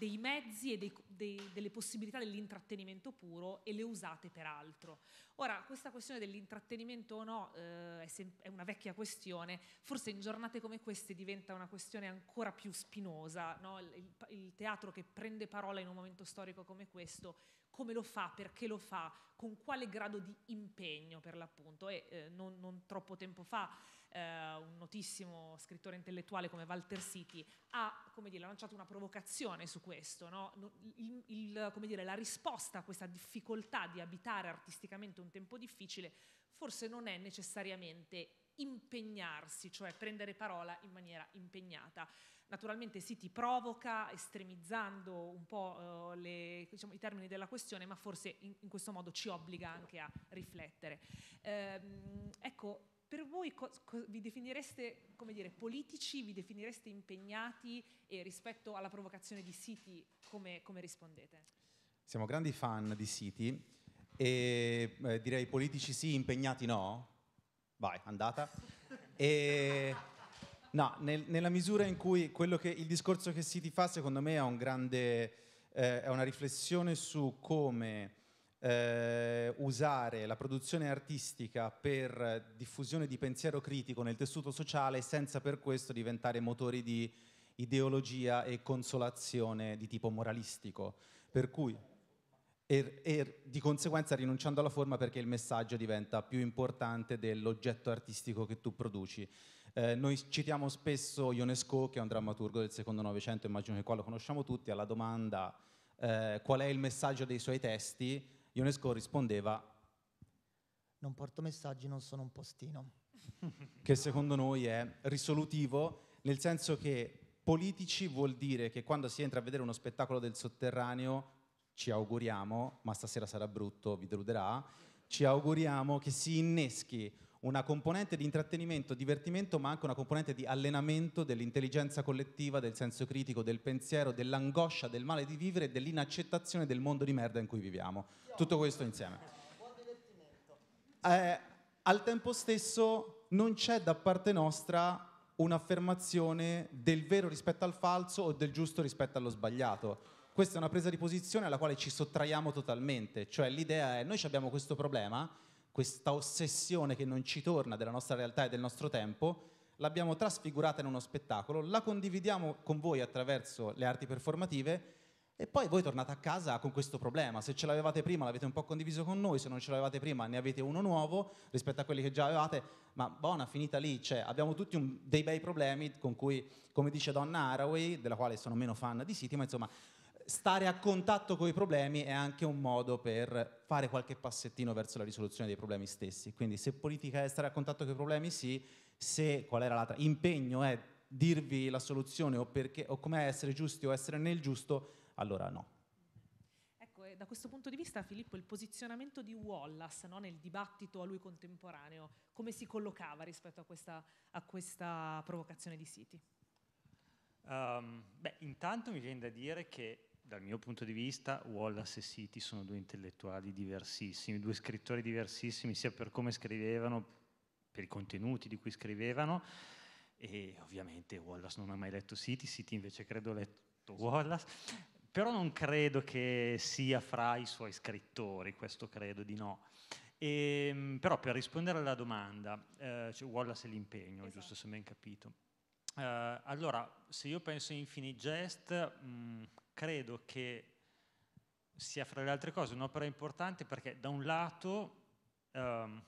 dei mezzi e dei, dei, delle possibilità dell'intrattenimento puro e le usate per altro. Ora, questa questione dell'intrattenimento o no eh, è, sem- è, una vecchia questione, forse in giornate come queste diventa una questione ancora più spinosa, no? il, il, il teatro che prende parola in un momento storico come questo, come lo fa, perché lo fa, con quale grado di impegno per l'appunto e eh, non, non troppo tempo fa eh, un notissimo scrittore intellettuale come Walter Siti ha dire, lanciato una provocazione su questo, no? il, il, dire, la risposta a questa difficoltà di abitare artisticamente un tempo difficile forse non è necessariamente impegnarsi, cioè prendere parola in maniera impegnata. Naturalmente si ti provoca estremizzando un po' eh, le, diciamo, i termini della questione, ma forse in, in, questo modo ci obbliga anche a riflettere. Ehm, ecco, per voi vi definireste, come dire, politici, vi definireste impegnati e rispetto alla provocazione di City come, come rispondete? Siamo grandi fan di City e eh, direi politici sì, impegnati no. Vai, andata. E, no, nel, nella misura in cui che, il discorso che City fa secondo me è, un grande, eh, è una riflessione su come eh, usare la produzione artistica per diffusione di pensiero critico nel tessuto sociale senza per questo diventare motori di ideologia e consolazione di tipo moralistico. Per cui, e, er, e er, di conseguenza rinunciando alla forma perché il messaggio diventa più importante dell'oggetto artistico che tu produci. Eh, noi citiamo spesso Ionesco, che è un drammaturgo del secondo Novecento, immagino che qua lo conosciamo tutti, alla domanda eh, qual è il messaggio dei suoi testi, Ionesco rispondeva non porto messaggi, non sono un postino. che secondo noi è risolutivo, nel senso che politici vuol dire che quando si entra a vedere uno spettacolo del sotterraneo, ci auguriamo, ma stasera sarà brutto, vi deluderà, ci auguriamo che si inneschi una componente di intrattenimento, divertimento, ma anche una componente di allenamento dell'intelligenza collettiva, del senso critico, del pensiero, dell'angoscia, del male di vivere e dell'inaccettazione del mondo di merda in cui viviamo. Tutto questo insieme. Eh, al tempo stesso non c'è da parte nostra un'affermazione del vero rispetto al falso o del giusto rispetto allo sbagliato. Questa è una presa di posizione alla quale ci sottraiamo totalmente, cioè l'idea è noi abbiamo questo problema questa ossessione che non ci torna della nostra realtà e del nostro tempo, l'abbiamo trasfigurata in uno spettacolo, la condividiamo con voi attraverso le arti performative e poi voi tornate a casa con questo problema. Se ce l'avevate prima l'avete un po' condiviso con noi, se non ce l'avevate prima ne avete uno nuovo rispetto a quelli che già avevate, ma buona, finita lì. Cioè, abbiamo tutti un, dei bei problemi con cui, come dice Donna Haraway, della quale sono meno fan di siti, ma insomma stare a contatto con i problemi è anche un modo per fare qualche passettino verso la risoluzione dei problemi stessi. Quindi se politica è stare a contatto con i problemi, sì, se qual era l'altra? Impegno è dirvi la soluzione o, perché, o com'è essere giusti o essere nel giusto, allora no Ecco, da questo punto di vista, Filippo, il posizionamento di Wallace no, nel dibattito a lui contemporaneo, come si collocava rispetto a questa, a questa provocazione di Siti? Um, beh, intanto mi viene da dire che dal mio punto di vista Wallace e City sono due intellettuali diversissimi, due scrittori diversissimi sia per come scrivevano, per i contenuti di cui scrivevano e ovviamente Wallace non ha mai letto City, City invece credo ha letto Wallace, però non credo che sia fra i suoi scrittori, questo credo di no. E, ehm, però per rispondere alla domanda, eh, cioè Wallace e l'impegno, esatto. giusto se ben capito. Uh, allora, se io penso a Infinite Jest, mh, mm, credo che sia fra le altre cose un'opera importante perché da un lato ehm,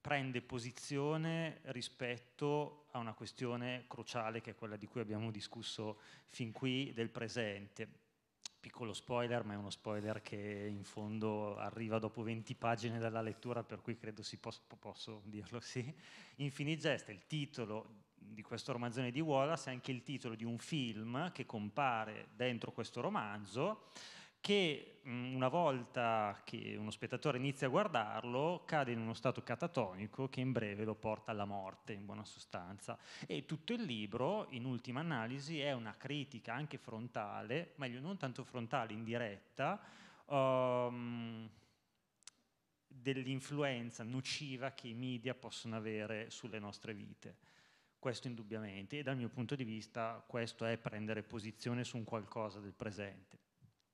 prende posizione rispetto a una questione cruciale che è quella di cui abbiamo discusso fin qui del presente piccolo spoiler, ma è uno spoiler che in fondo arriva dopo 20 pagine dalla lettura, per cui credo si posso, posso dirlo, sì. Infinite è il titolo di questo romanzo di Wallace, è anche il titolo di un film che compare dentro questo romanzo, che mm, una volta che uno spettatore inizia a guardarlo cade in uno stato catatonico che in breve lo porta alla morte in buona sostanza e tutto il libro in ultima analisi è una critica anche frontale, meglio non tanto frontale, indiretta um, ehm, dell'influenza nociva che i media possono avere sulle nostre vite questo indubbiamente e dal mio punto di vista questo è prendere posizione su un qualcosa del presente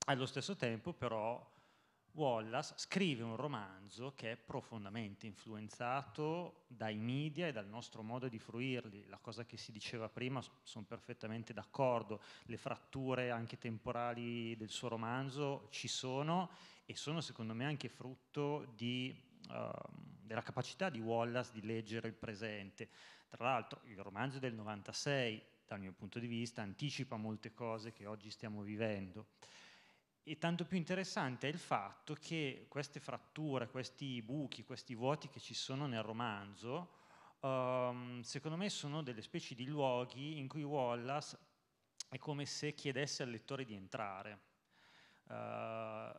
allo stesso tempo però Wallace scrive un romanzo che è profondamente influenzato dai media e dal nostro modo di fruirli. La cosa che si diceva prima, sono perfettamente d'accordo, le fratture anche temporali del suo romanzo ci sono e sono secondo me anche frutto di, uh, della capacità di Wallace di leggere il presente. Tra l'altro il romanzo del 96, dal mio punto di vista, anticipa molte cose che oggi stiamo vivendo. E tanto più interessante è il fatto che queste fratture, questi buchi, questi vuoti che ci sono nel romanzo, um, secondo me sono delle specie di luoghi in cui Wallace è come se chiedesse al lettore di entrare. Uh,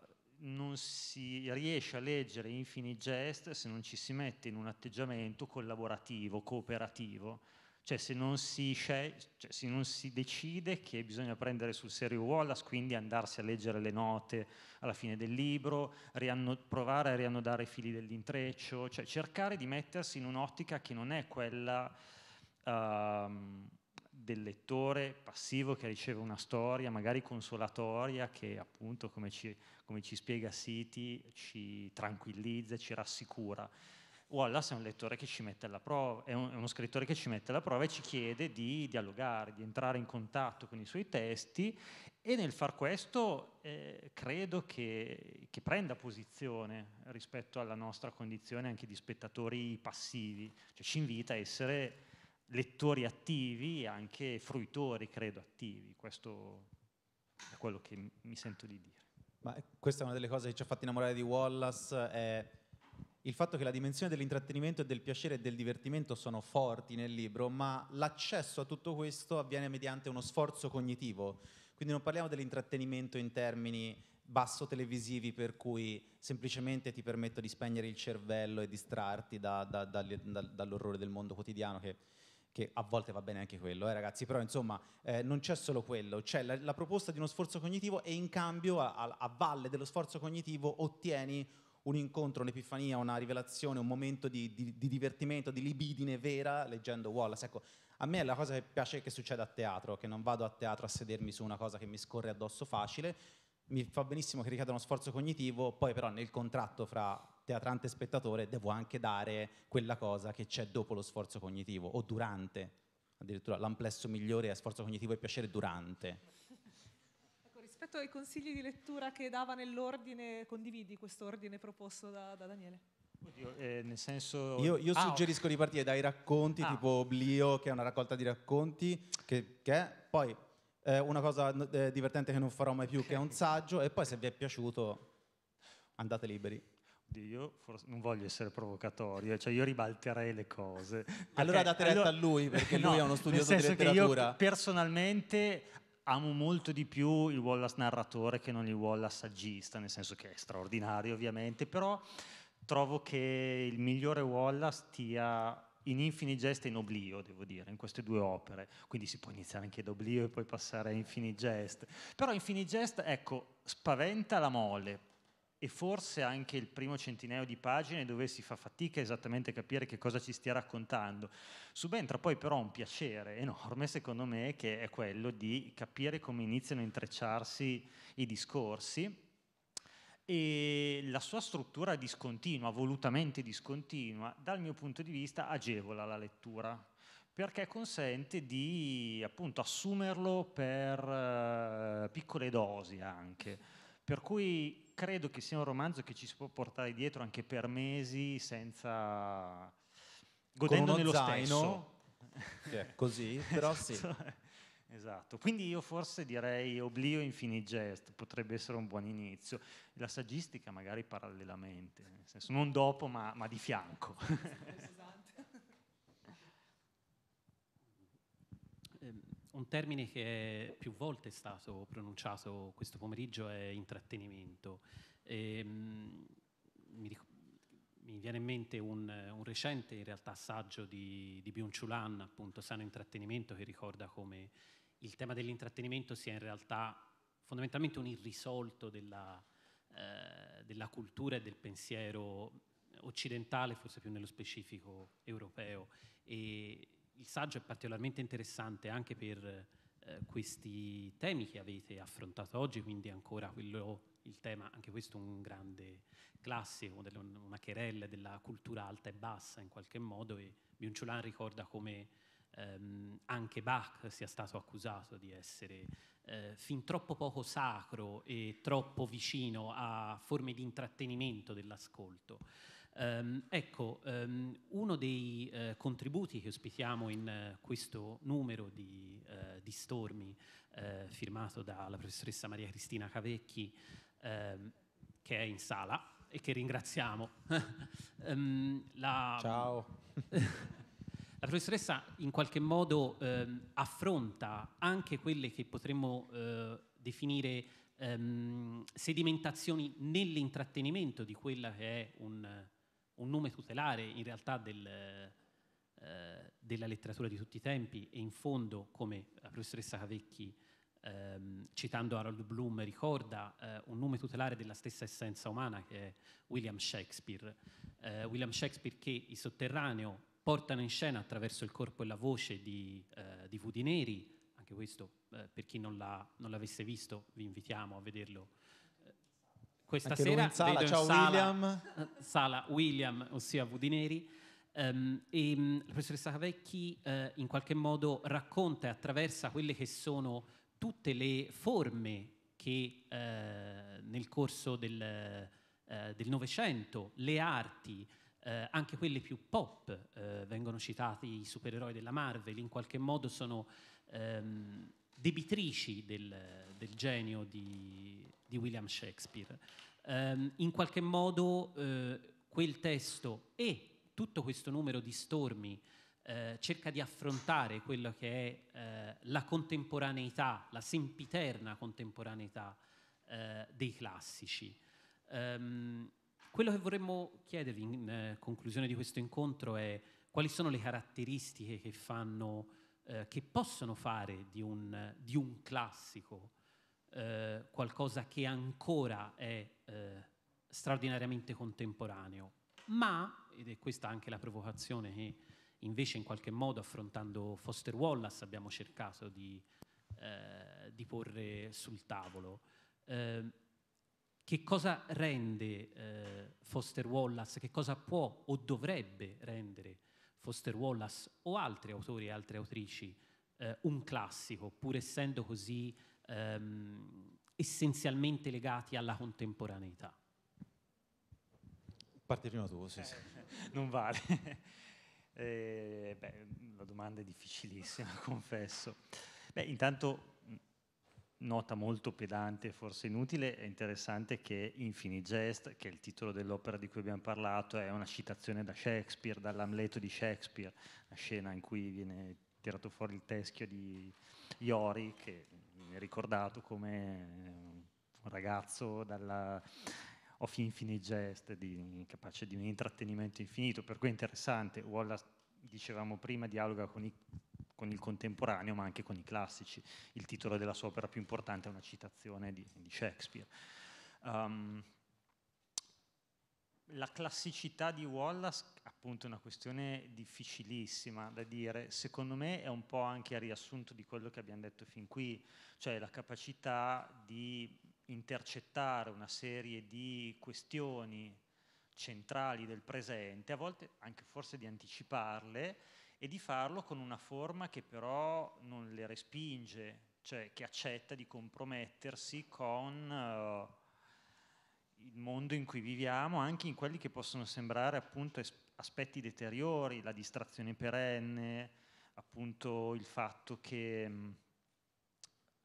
non si riesce a leggere Infinite Jest se non ci si mette in un atteggiamento collaborativo, cooperativo cioè se non si, cioè, se non si decide che bisogna prendere sul serio Wallace, quindi andarsi a leggere le note alla fine del libro, provare a riannodare i fili dell'intreccio, cioè cercare di mettersi in un'ottica che non è quella... Uh, del lettore passivo che riceve una storia, magari consolatoria, che appunto, come ci, come ci spiega Siti, ci tranquillizza, ci rassicura. Wallace è un lettore che ci mette alla prova, è, un, è uno scrittore che ci mette alla prova e ci chiede di dialogare, di entrare in contatto con i suoi testi e nel far questo eh, credo che, che, prenda posizione rispetto alla nostra condizione anche di spettatori passivi, cioè ci invita a essere lettori attivi e anche fruitori, credo, attivi. Questo è quello che mi sento di dire. Ma questa è una delle cose che ci ha fatto innamorare di Wallace, è il fatto che la dimensione dell'intrattenimento e del piacere e del divertimento sono forti nel libro, ma l'accesso a tutto questo avviene mediante uno sforzo cognitivo. Quindi non parliamo dell'intrattenimento in termini basso televisivi per cui semplicemente ti permetto di spegnere il cervello e distrarti da, da, da, dall'orrore del mondo quotidiano che, che a volte va bene anche quello, eh, ragazzi, però insomma eh, non c'è solo quello, c'è la, la, proposta di uno sforzo cognitivo e in cambio a, a, a valle dello sforzo cognitivo ottieni un incontro, un'epifania, una rivelazione, un momento di, di, di, divertimento, di libidine vera leggendo Wallace. Ecco, a me è la cosa che piace che succeda a teatro, che non vado a teatro a sedermi su una cosa che mi scorre addosso facile, mi fa benissimo che richieda uno sforzo cognitivo, poi però nel contratto fra teatrante e spettatore devo anche dare quella cosa che c'è dopo lo sforzo cognitivo o durante, addirittura l'amplesso migliore è sforzo cognitivo e piacere durante. Rispetto ai consigli di lettura che dava nell'ordine, condividi questo ordine proposto da, da Daniele? Oddio, eh, nel senso... Io, io ah, suggerisco di partire dai racconti, ah. tipo Oblio, che è una raccolta di racconti, che, che è poi eh, una cosa eh, divertente che non farò mai più, okay. che è un saggio, e poi se vi è piaciuto andate liberi. Io non voglio essere provocatorio, cioè io ribalterei le cose. Perché, allora date retta allora, a lui, perché lui è uno studioso di letteratura. Io personalmente amo molto di più il Wallace narratore che non il Wallace saggista, nel senso che è straordinario ovviamente, però trovo che il migliore Wallace stia in Infini Gesta e in Oblio, devo dire, in queste due opere. Quindi si può iniziare anche ad Oblio e poi passare a Infini Gest. Però Infini Gest, ecco, spaventa la mole, e forse anche il primo centinaio di pagine dove si fa fatica esattamente a capire che cosa ci stia raccontando. Subentra poi però un piacere enorme, secondo me, che è quello di capire come iniziano a intrecciarsi i discorsi e la sua struttura discontinua, volutamente discontinua, dal mio punto di vista agevola la lettura perché consente di appunto assumerlo per uh, piccole dosi anche per cui credo che sia un romanzo che ci si può portare dietro anche per mesi senza... godendo nello zaino, stesso. così, però sì. Esatto, quindi io forse direi Oblio Infinigest, potrebbe essere un buon inizio. La saggistica magari parallelamente, nel senso non dopo ma, ma di fianco. Esatto. Un termine che più volte è stato pronunciato questo pomeriggio è intrattenimento. E, ehm, mi, ric- mi, viene in mente un, un recente realtà, saggio di, di Byung-Chulan, appunto Sano Intrattenimento, che ricorda come il tema dell'intrattenimento sia in realtà fondamentalmente un irrisolto della, eh, della cultura e del pensiero occidentale, forse più nello specifico europeo. E, il saggio è particolarmente interessante anche per eh, questi temi che avete affrontato oggi, quindi ancora quello, il tema, anche questo un grande classico, una querella della cultura alta e bassa in qualche modo e Biunciulan ricorda come ehm, anche Bach sia stato accusato di essere eh, fin troppo poco sacro e troppo vicino a forme di intrattenimento dell'ascolto. Um, ecco, um, uno dei uh, contributi che ospitiamo in uh, questo numero di, uh, di stormi firmato dalla professoressa Maria Cristina Cavecchi, um, che è in sala e che ringraziamo. la, Ciao. la professoressa in qualche modo affronta anche quelle che potremmo definire sedimentazioni nell'intrattenimento di quella che è un un nome tutelare in realtà del, eh, della letteratura di tutti i tempi e in fondo, come la professoressa Cavecchi ehm, citando Harold Bloom ricorda, eh, un nome tutelare della stessa essenza umana che è William Shakespeare. Eh, William Shakespeare che il sotterraneo portano in scena attraverso il corpo e la voce di, eh, di Vudi Neri, anche questo eh, per chi non, non l'avesse visto vi invitiamo a vederlo questa Anche sera sala. vedo Ciao sala, William. Eh, sala William, ossia Vudineri. Um, e mm, la professoressa Cavecchi uh, in qualche modo racconta e attraversa quelle che sono tutte le forme che uh, nel corso del Novecento le arti, anche quelle più pop, vengono citati i supereroi della Marvel, in qualche modo sono um, debitrici del, del genio di, di William Shakespeare. Um, in qualche modo uh, quel testo e tutto questo numero di stormi uh, cerca di affrontare quello che è uh, la contemporaneità, la sempiterna contemporaneità dei classici. Um, quello che vorremmo chiedervi in conclusione di questo incontro è quali sono le caratteristiche che, fanno, che possono fare di un, di un classico eh, qualcosa che ancora è eh, straordinariamente contemporaneo, ma, ed è questa anche la provocazione che invece in qualche modo affrontando Foster Wallace abbiamo cercato di, eh, di porre sul tavolo, ehm, che cosa rende eh, Foster Wallace, che cosa può o dovrebbe rendere Foster Wallace o altri autori e altre autrici eh, un classico, pur essendo così ehm, essenzialmente legati alla contemporaneità? Parte prima tu, sì, sì. Eh, non vale. eh, beh, la domanda è difficilissima, confesso. Beh, intanto nota molto pedante, forse inutile, è interessante che Gest, che è il titolo dell'opera di cui abbiamo parlato, è una citazione da Shakespeare, dall'Amleto di Shakespeare, la scena in cui viene tirato fuori il teschio di Iori, che ricordato come eh, un ragazzo dalla off infinite jest, di, capace di un intrattenimento infinito, per cui è interessante. Wallace, dicevamo prima, dialoga con, i, con, il contemporaneo ma anche con i classici. Il titolo della sua opera più importante è una citazione di, di Shakespeare. Um, la classicità di Wallace, appunto, è una questione difficilissima da dire. Secondo me è un po' anche a riassunto di quello che abbiamo detto fin qui, cioè la capacità di intercettare una serie di questioni centrali del presente, a volte anche forse di anticiparle e di farlo con una forma che però non le respinge, cioè che accetta di compromettersi con... Uh, il mondo in cui viviamo, anche in quelli che possono sembrare appunto aspetti deteriori, la distrazione perenne, appunto il fatto che mh, mm,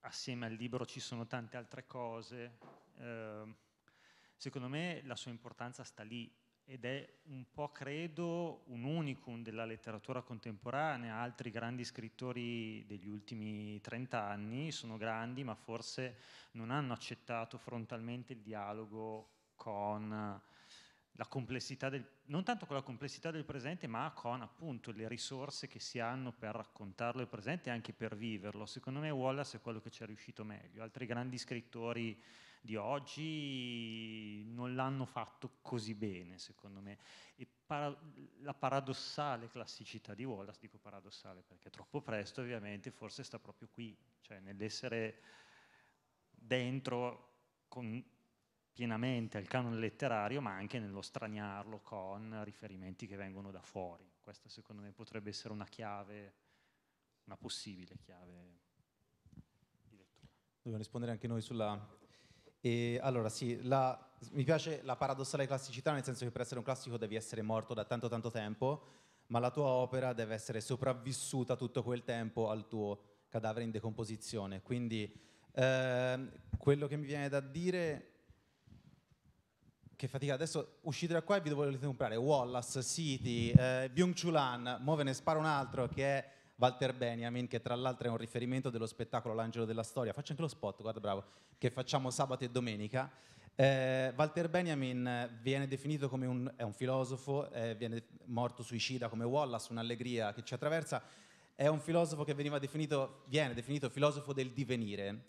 assieme al libro ci sono tante altre cose. Eh, secondo me la sua importanza sta lì, ed è un po', credo, un unicum della letteratura contemporanea. Altri grandi scrittori degli ultimi 30 anni sono grandi, ma forse non hanno accettato frontalmente il dialogo con la complessità del, non tanto con la complessità del presente, ma con appunto le risorse che si hanno per raccontarlo il presente e anche per viverlo. Secondo me Wallace è quello che ci è riuscito meglio. Altri grandi scrittori di oggi non l'hanno fatto così bene, secondo me. Para la paradossale classicità di Wallace, dico paradossale perché troppo presto, ovviamente, forse sta proprio qui, cioè nell'essere dentro con, pienamente al canone letterario, ma anche nello straniarlo con riferimenti che vengono da fuori. Questa secondo me potrebbe essere una chiave, una possibile chiave di lettura. Dobbiamo rispondere anche noi sulla e allora sì, la, mi piace la paradossale classicità, nel senso che per essere un classico devi essere morto da tanto tanto tempo, ma la tua opera deve essere sopravvissuta tutto quel tempo al tuo cadavere in decomposizione. Quindi eh, quello che mi viene da dire che fatica, adesso uscite da qua e vi dovete comprare Wallace, City, eh, Byung-Chulan, muove ne sparo un altro che è Walter Benjamin, che tra l'altro è un riferimento dello spettacolo L'Angelo della Storia, faccio anche lo spot, guarda bravo, che facciamo sabato e domenica. Eh, Walter Benjamin viene definito come un, un filosofo, eh, viene morto suicida come Wallace, un'allegria che ci attraversa, è un filosofo che definito, viene definito filosofo del divenire.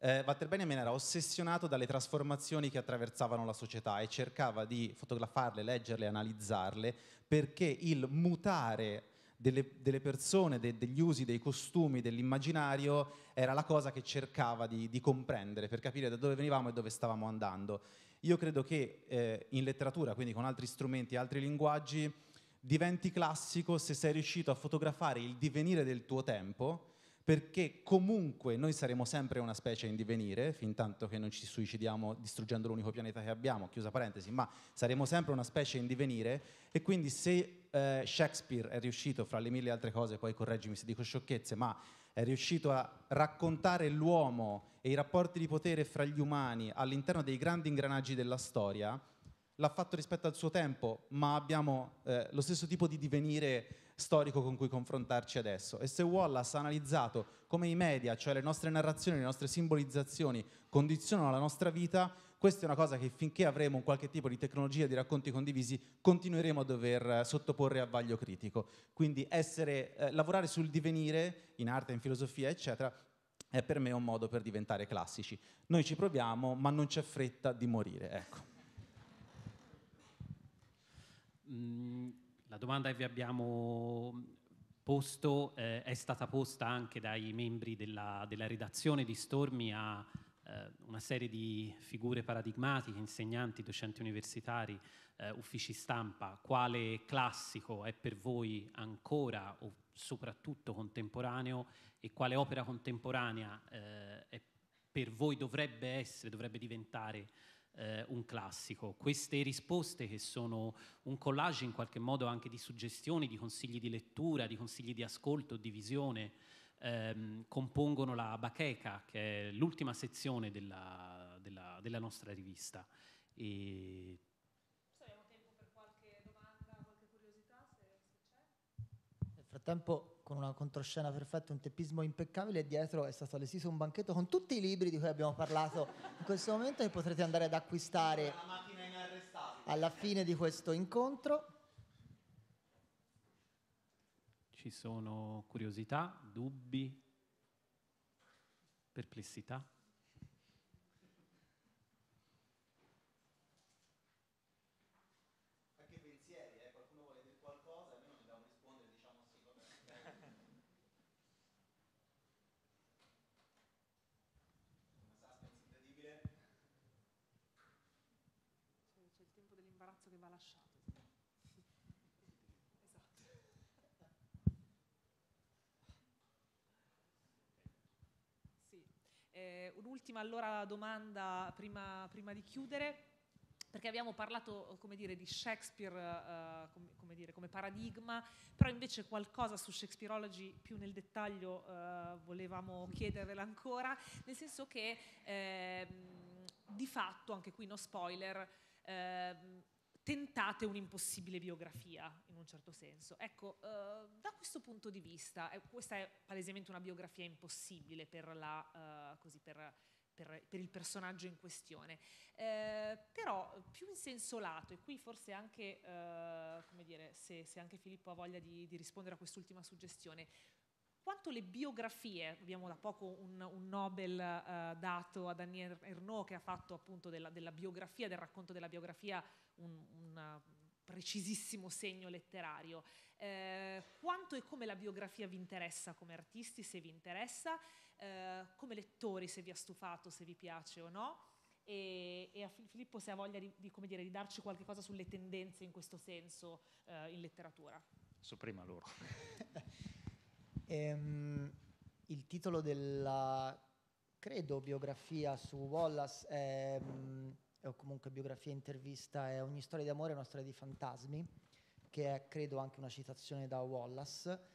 Eh, Walter Benjamin era ossessionato dalle trasformazioni che attraversavano la società e cercava di fotografarle, leggerle, analizzarle, perché il mutare delle, delle persone, de, degli usi, dei costumi, dell'immaginario, era la cosa che cercava di, di, comprendere per capire da dove venivamo e dove stavamo andando. Io credo che eh, in letteratura, quindi con altri strumenti, altri linguaggi, diventi classico se sei riuscito a fotografare il divenire del tuo tempo, perché comunque noi saremo sempre una specie in divenire, fin tanto che non ci suicidiamo distruggendo l'unico pianeta che abbiamo, chiusa parentesi, ma saremo sempre una specie in divenire e quindi se eh, Shakespeare è riuscito, fra le mille altre cose, poi correggimi se dico sciocchezze, ma è riuscito a raccontare l'uomo e i rapporti di potere fra gli umani all'interno dei grandi ingranaggi della storia, l'ha fatto rispetto al suo tempo, ma abbiamo eh, lo stesso tipo di divenire storico con cui confrontarci adesso. E se Wallace ha analizzato come i media, cioè le nostre narrazioni, le nostre simbolizzazioni, condizionano la nostra vita, questa è una cosa che finché avremo un qualche tipo di tecnologia di racconti condivisi continueremo a dover eh, sottoporre a vaglio critico. Quindi essere, eh, lavorare sul divenire in arte, in filosofia, eccetera, è per me un modo per diventare classici. Noi ci proviamo, ma non c'è fretta di morire. Ecco. Mm, la domanda che vi abbiamo posto eh, è stata posta anche dai membri della, della redazione di Stormi a eh, una serie di figure paradigmatiche, insegnanti, docenti universitari, eh, uffici stampa, quale classico è per voi ancora o soprattutto contemporaneo e quale opera contemporanea eh, per voi dovrebbe essere, dovrebbe diventare eh, un classico. Queste risposte che sono un collage in qualche modo anche di suggestioni, di consigli di lettura, di consigli di ascolto, di visione, ehm, compongono la bacheca, che è l'ultima sezione della, della, della nostra rivista. E frattempo con una controscena perfetta, un teppismo impeccabile dietro è stato allestito un banchetto con tutti i libri di cui abbiamo parlato in questo momento che potrete andare ad acquistare alla fine di questo incontro. Ci sono curiosità, dubbi, perplessità? eh, un'ultima allora domanda prima, prima, di chiudere, perché abbiamo parlato oh, come dire, di Shakespeare eh, come, come, dire, come, paradigma, però invece qualcosa su Shakespeareology più nel dettaglio eh, volevamo chiedervela ancora, nel senso che ehm, di fatto, anche qui no spoiler, ehm, tentate un'impossibile biografia, in un certo senso. Ecco, eh, da questo punto di vista, eh, questa è palesemente una biografia impossibile per, la, eh, così, per, per, per il personaggio in questione, eh, però più in senso lato, e qui forse anche, eh, come dire, se, se, anche Filippo ha voglia di, di rispondere a quest'ultima suggestione, quanto le biografie, abbiamo da poco un, un Nobel eh, dato a Daniel Ernaud che ha fatto appunto della, della biografia, del racconto della biografia un, un eh, precisissimo segno letterario. Eh, quanto e come la biografia vi interessa come artisti, se vi interessa, eh, come lettori, se vi ha stufato, se vi piace o no. E, e a Filippo se ha voglia di, di, dire, di, darci qualche cosa sulle tendenze in questo senso eh, in letteratura. Sopprima loro. ehm, il titolo della, credo, biografia su Wallace è... Um, o comunque biografia intervista è Ogni storia d'amore è una storia di fantasmi, che è credo anche una citazione da Wallace.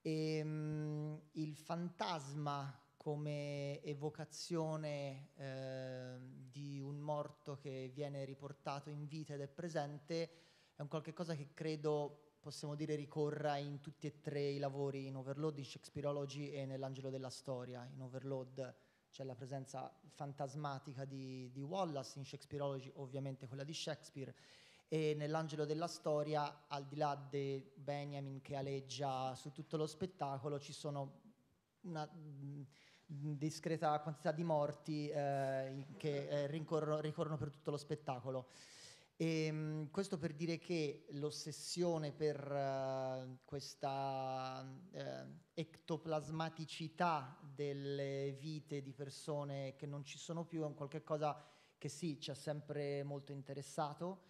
E, ehm, mh, il fantasma come evocazione eh, di un morto che viene riportato in vita ed è presente è un qualche cosa che credo possiamo dire ricorra in tutti e tre i lavori in Overload, in Shakespeareology e nell'Angelo della Storia, in Overload c'è la presenza fantasmatica di, di Wallace in Shakespeareology, ovviamente quella di Shakespeare, e nell'angelo della storia, al di là di Benjamin che aleggia su tutto lo spettacolo, ci sono una mm, discreta quantità di morti eh, che eh, ricorrono per tutto lo spettacolo. E, ehm, questo per dire che l'ossessione per uh, questa uh, ectoplasmaticità delle vite di persone che non ci sono più è un qualche cosa che sì, ci ha sempre molto interessato.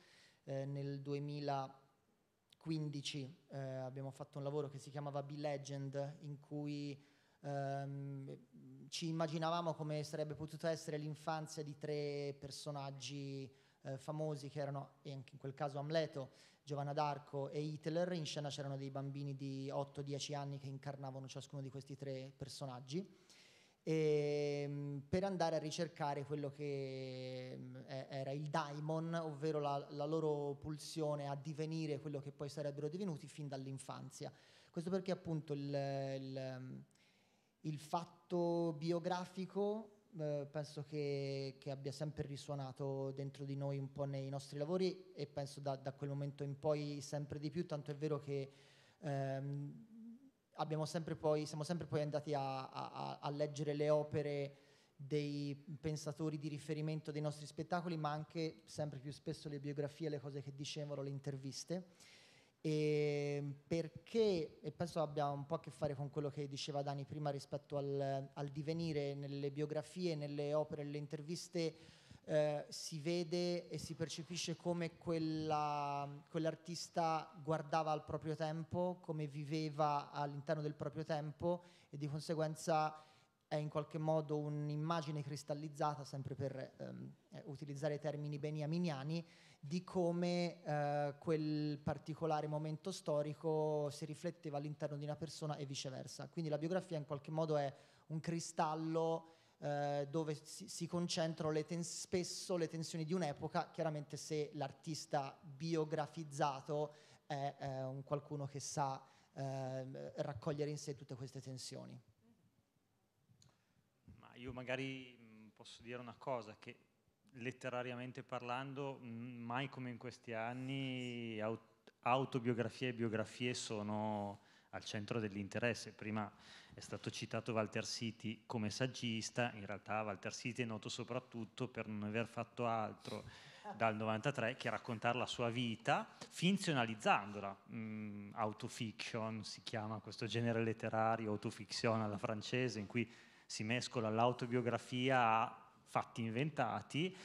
Eh, nel 2015 eh, abbiamo fatto un lavoro che si chiamava Be Legend, in cui ehm, ci immaginavamo come sarebbe potuta essere l'infanzia di tre personaggi eh, famosi che erano, e anche in quel caso Amleto, Giovanna d'Arco e Hitler, in scena c'erano dei bambini di 8-10 anni che incarnavano ciascuno di questi tre personaggi, e, ehm, per andare a ricercare quello che eh, era il daimon, ovvero la, la loro pulsione a divenire quello che poi sarebbero divenuti fin dall'infanzia. Questo perché appunto il, il, mm, il fatto biografico eh, penso che, che, abbia sempre risuonato dentro di noi un po' nei nostri lavori e penso da, da quel momento in poi sempre di più, tanto è vero che ehm, sempre poi, siamo sempre poi andati a, a, a leggere le opere dei pensatori di riferimento dei nostri spettacoli, ma anche sempre più spesso le biografie, le cose che dicevano, le interviste. E ehm, perché, e penso abbia un po' a che fare con quello che diceva Dani prima rispetto al, al divenire nelle biografie, nelle opere, nelle interviste, eh, si vede e si percepisce come quella, quell'artista guardava al proprio tempo, come viveva all'interno del proprio tempo e di conseguenza è in qualche modo un'immagine cristallizzata, sempre per ehm, eh, utilizzare i termini beniaminiani, di come eh, quel particolare momento storico si rifletteva all'interno di una persona e viceversa. Quindi la biografia in qualche modo è un cristallo eh, dove si, si concentrano le ten- spesso le tensioni di un'epoca, chiaramente se l'artista biografizzato è eh, un qualcuno che sa ehm, raccogliere in sé tutte queste tensioni io magari posso dire una cosa che letterariamente parlando, mai come in questi anni autobiografie e biografie sono al centro dell'interesse. Prima è stato citato Walter City come saggista, in realtà Walter City è noto soprattutto per non aver fatto altro dal 93 che raccontare la sua vita finzionalizzandola. Mm, autofiction si chiama questo genere letterario, autofiction alla francese, in cui si mescola l'autobiografia a fatti inventati.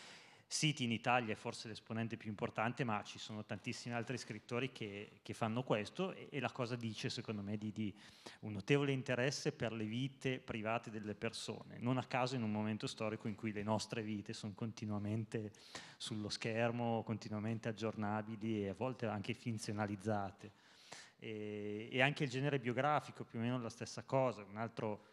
Siti in Italia è forse l'esponente più importante, ma ci sono tantissimi altri scrittori che, che fanno questo e, e, la cosa dice, secondo me, di, di, un notevole interesse per le vite private delle persone. Non a caso in un momento storico in cui le nostre vite sono continuamente sullo schermo, continuamente aggiornabili e a volte anche finzionalizzate. E, e anche il genere biografico, più o meno la stessa cosa. Un altro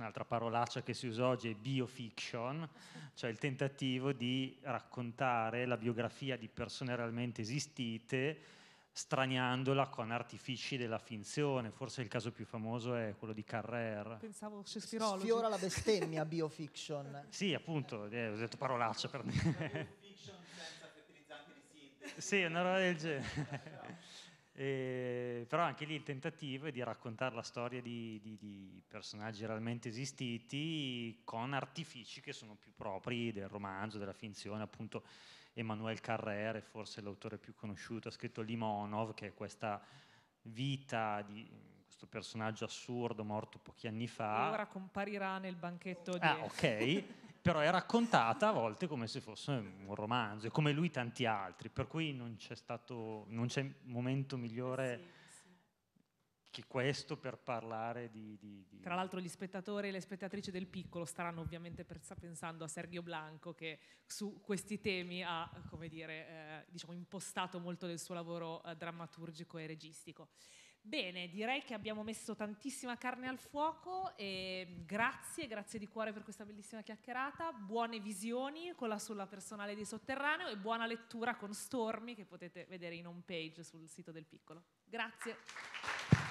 un'altra parolaccia che si usa oggi è biofiction, cioè il tentativo di raccontare la biografia di persone realmente esistite straniandola con artifici della finzione, forse il caso più famoso è quello di Carrère. Pensavo Shakespeare. Sfiora la bestemmia biofiction. sì, appunto, eh, ho detto parolaccia per me. biofiction senza fertilizzanti di sintesi. Sì, una roba del genere. Eh, però anche lì il tentativo è di raccontare la storia di, di, di, personaggi realmente esistiti con artifici che sono più propri del romanzo, della finzione, appunto Emanuele Carrere, forse l'autore più conosciuto, ha scritto Limonov, che è questa vita di questo personaggio assurdo morto pochi anni fa. Ora comparirà nel banchetto di... Ah, ok. però è raccontata a volte come se fosse un romanzo, e come lui tanti altri, per cui non c'è stato, non c'è momento migliore sì, sì. che questo per parlare di, di, di, Tra l'altro gli spettatori e le spettatrici del piccolo staranno ovviamente pensando a Sergio Blanco che su questi temi ha, come dire, eh, diciamo, impostato molto del suo lavoro eh, drammaturgico e registico. Bene, direi che abbiamo messo tantissima carne al fuoco e mm, grazie, grazie di cuore per questa bellissima chiacchierata, buone visioni con la sulla personale di Sotterraneo e buona lettura con Stormi che potete vedere in home page sul sito del Piccolo. Grazie.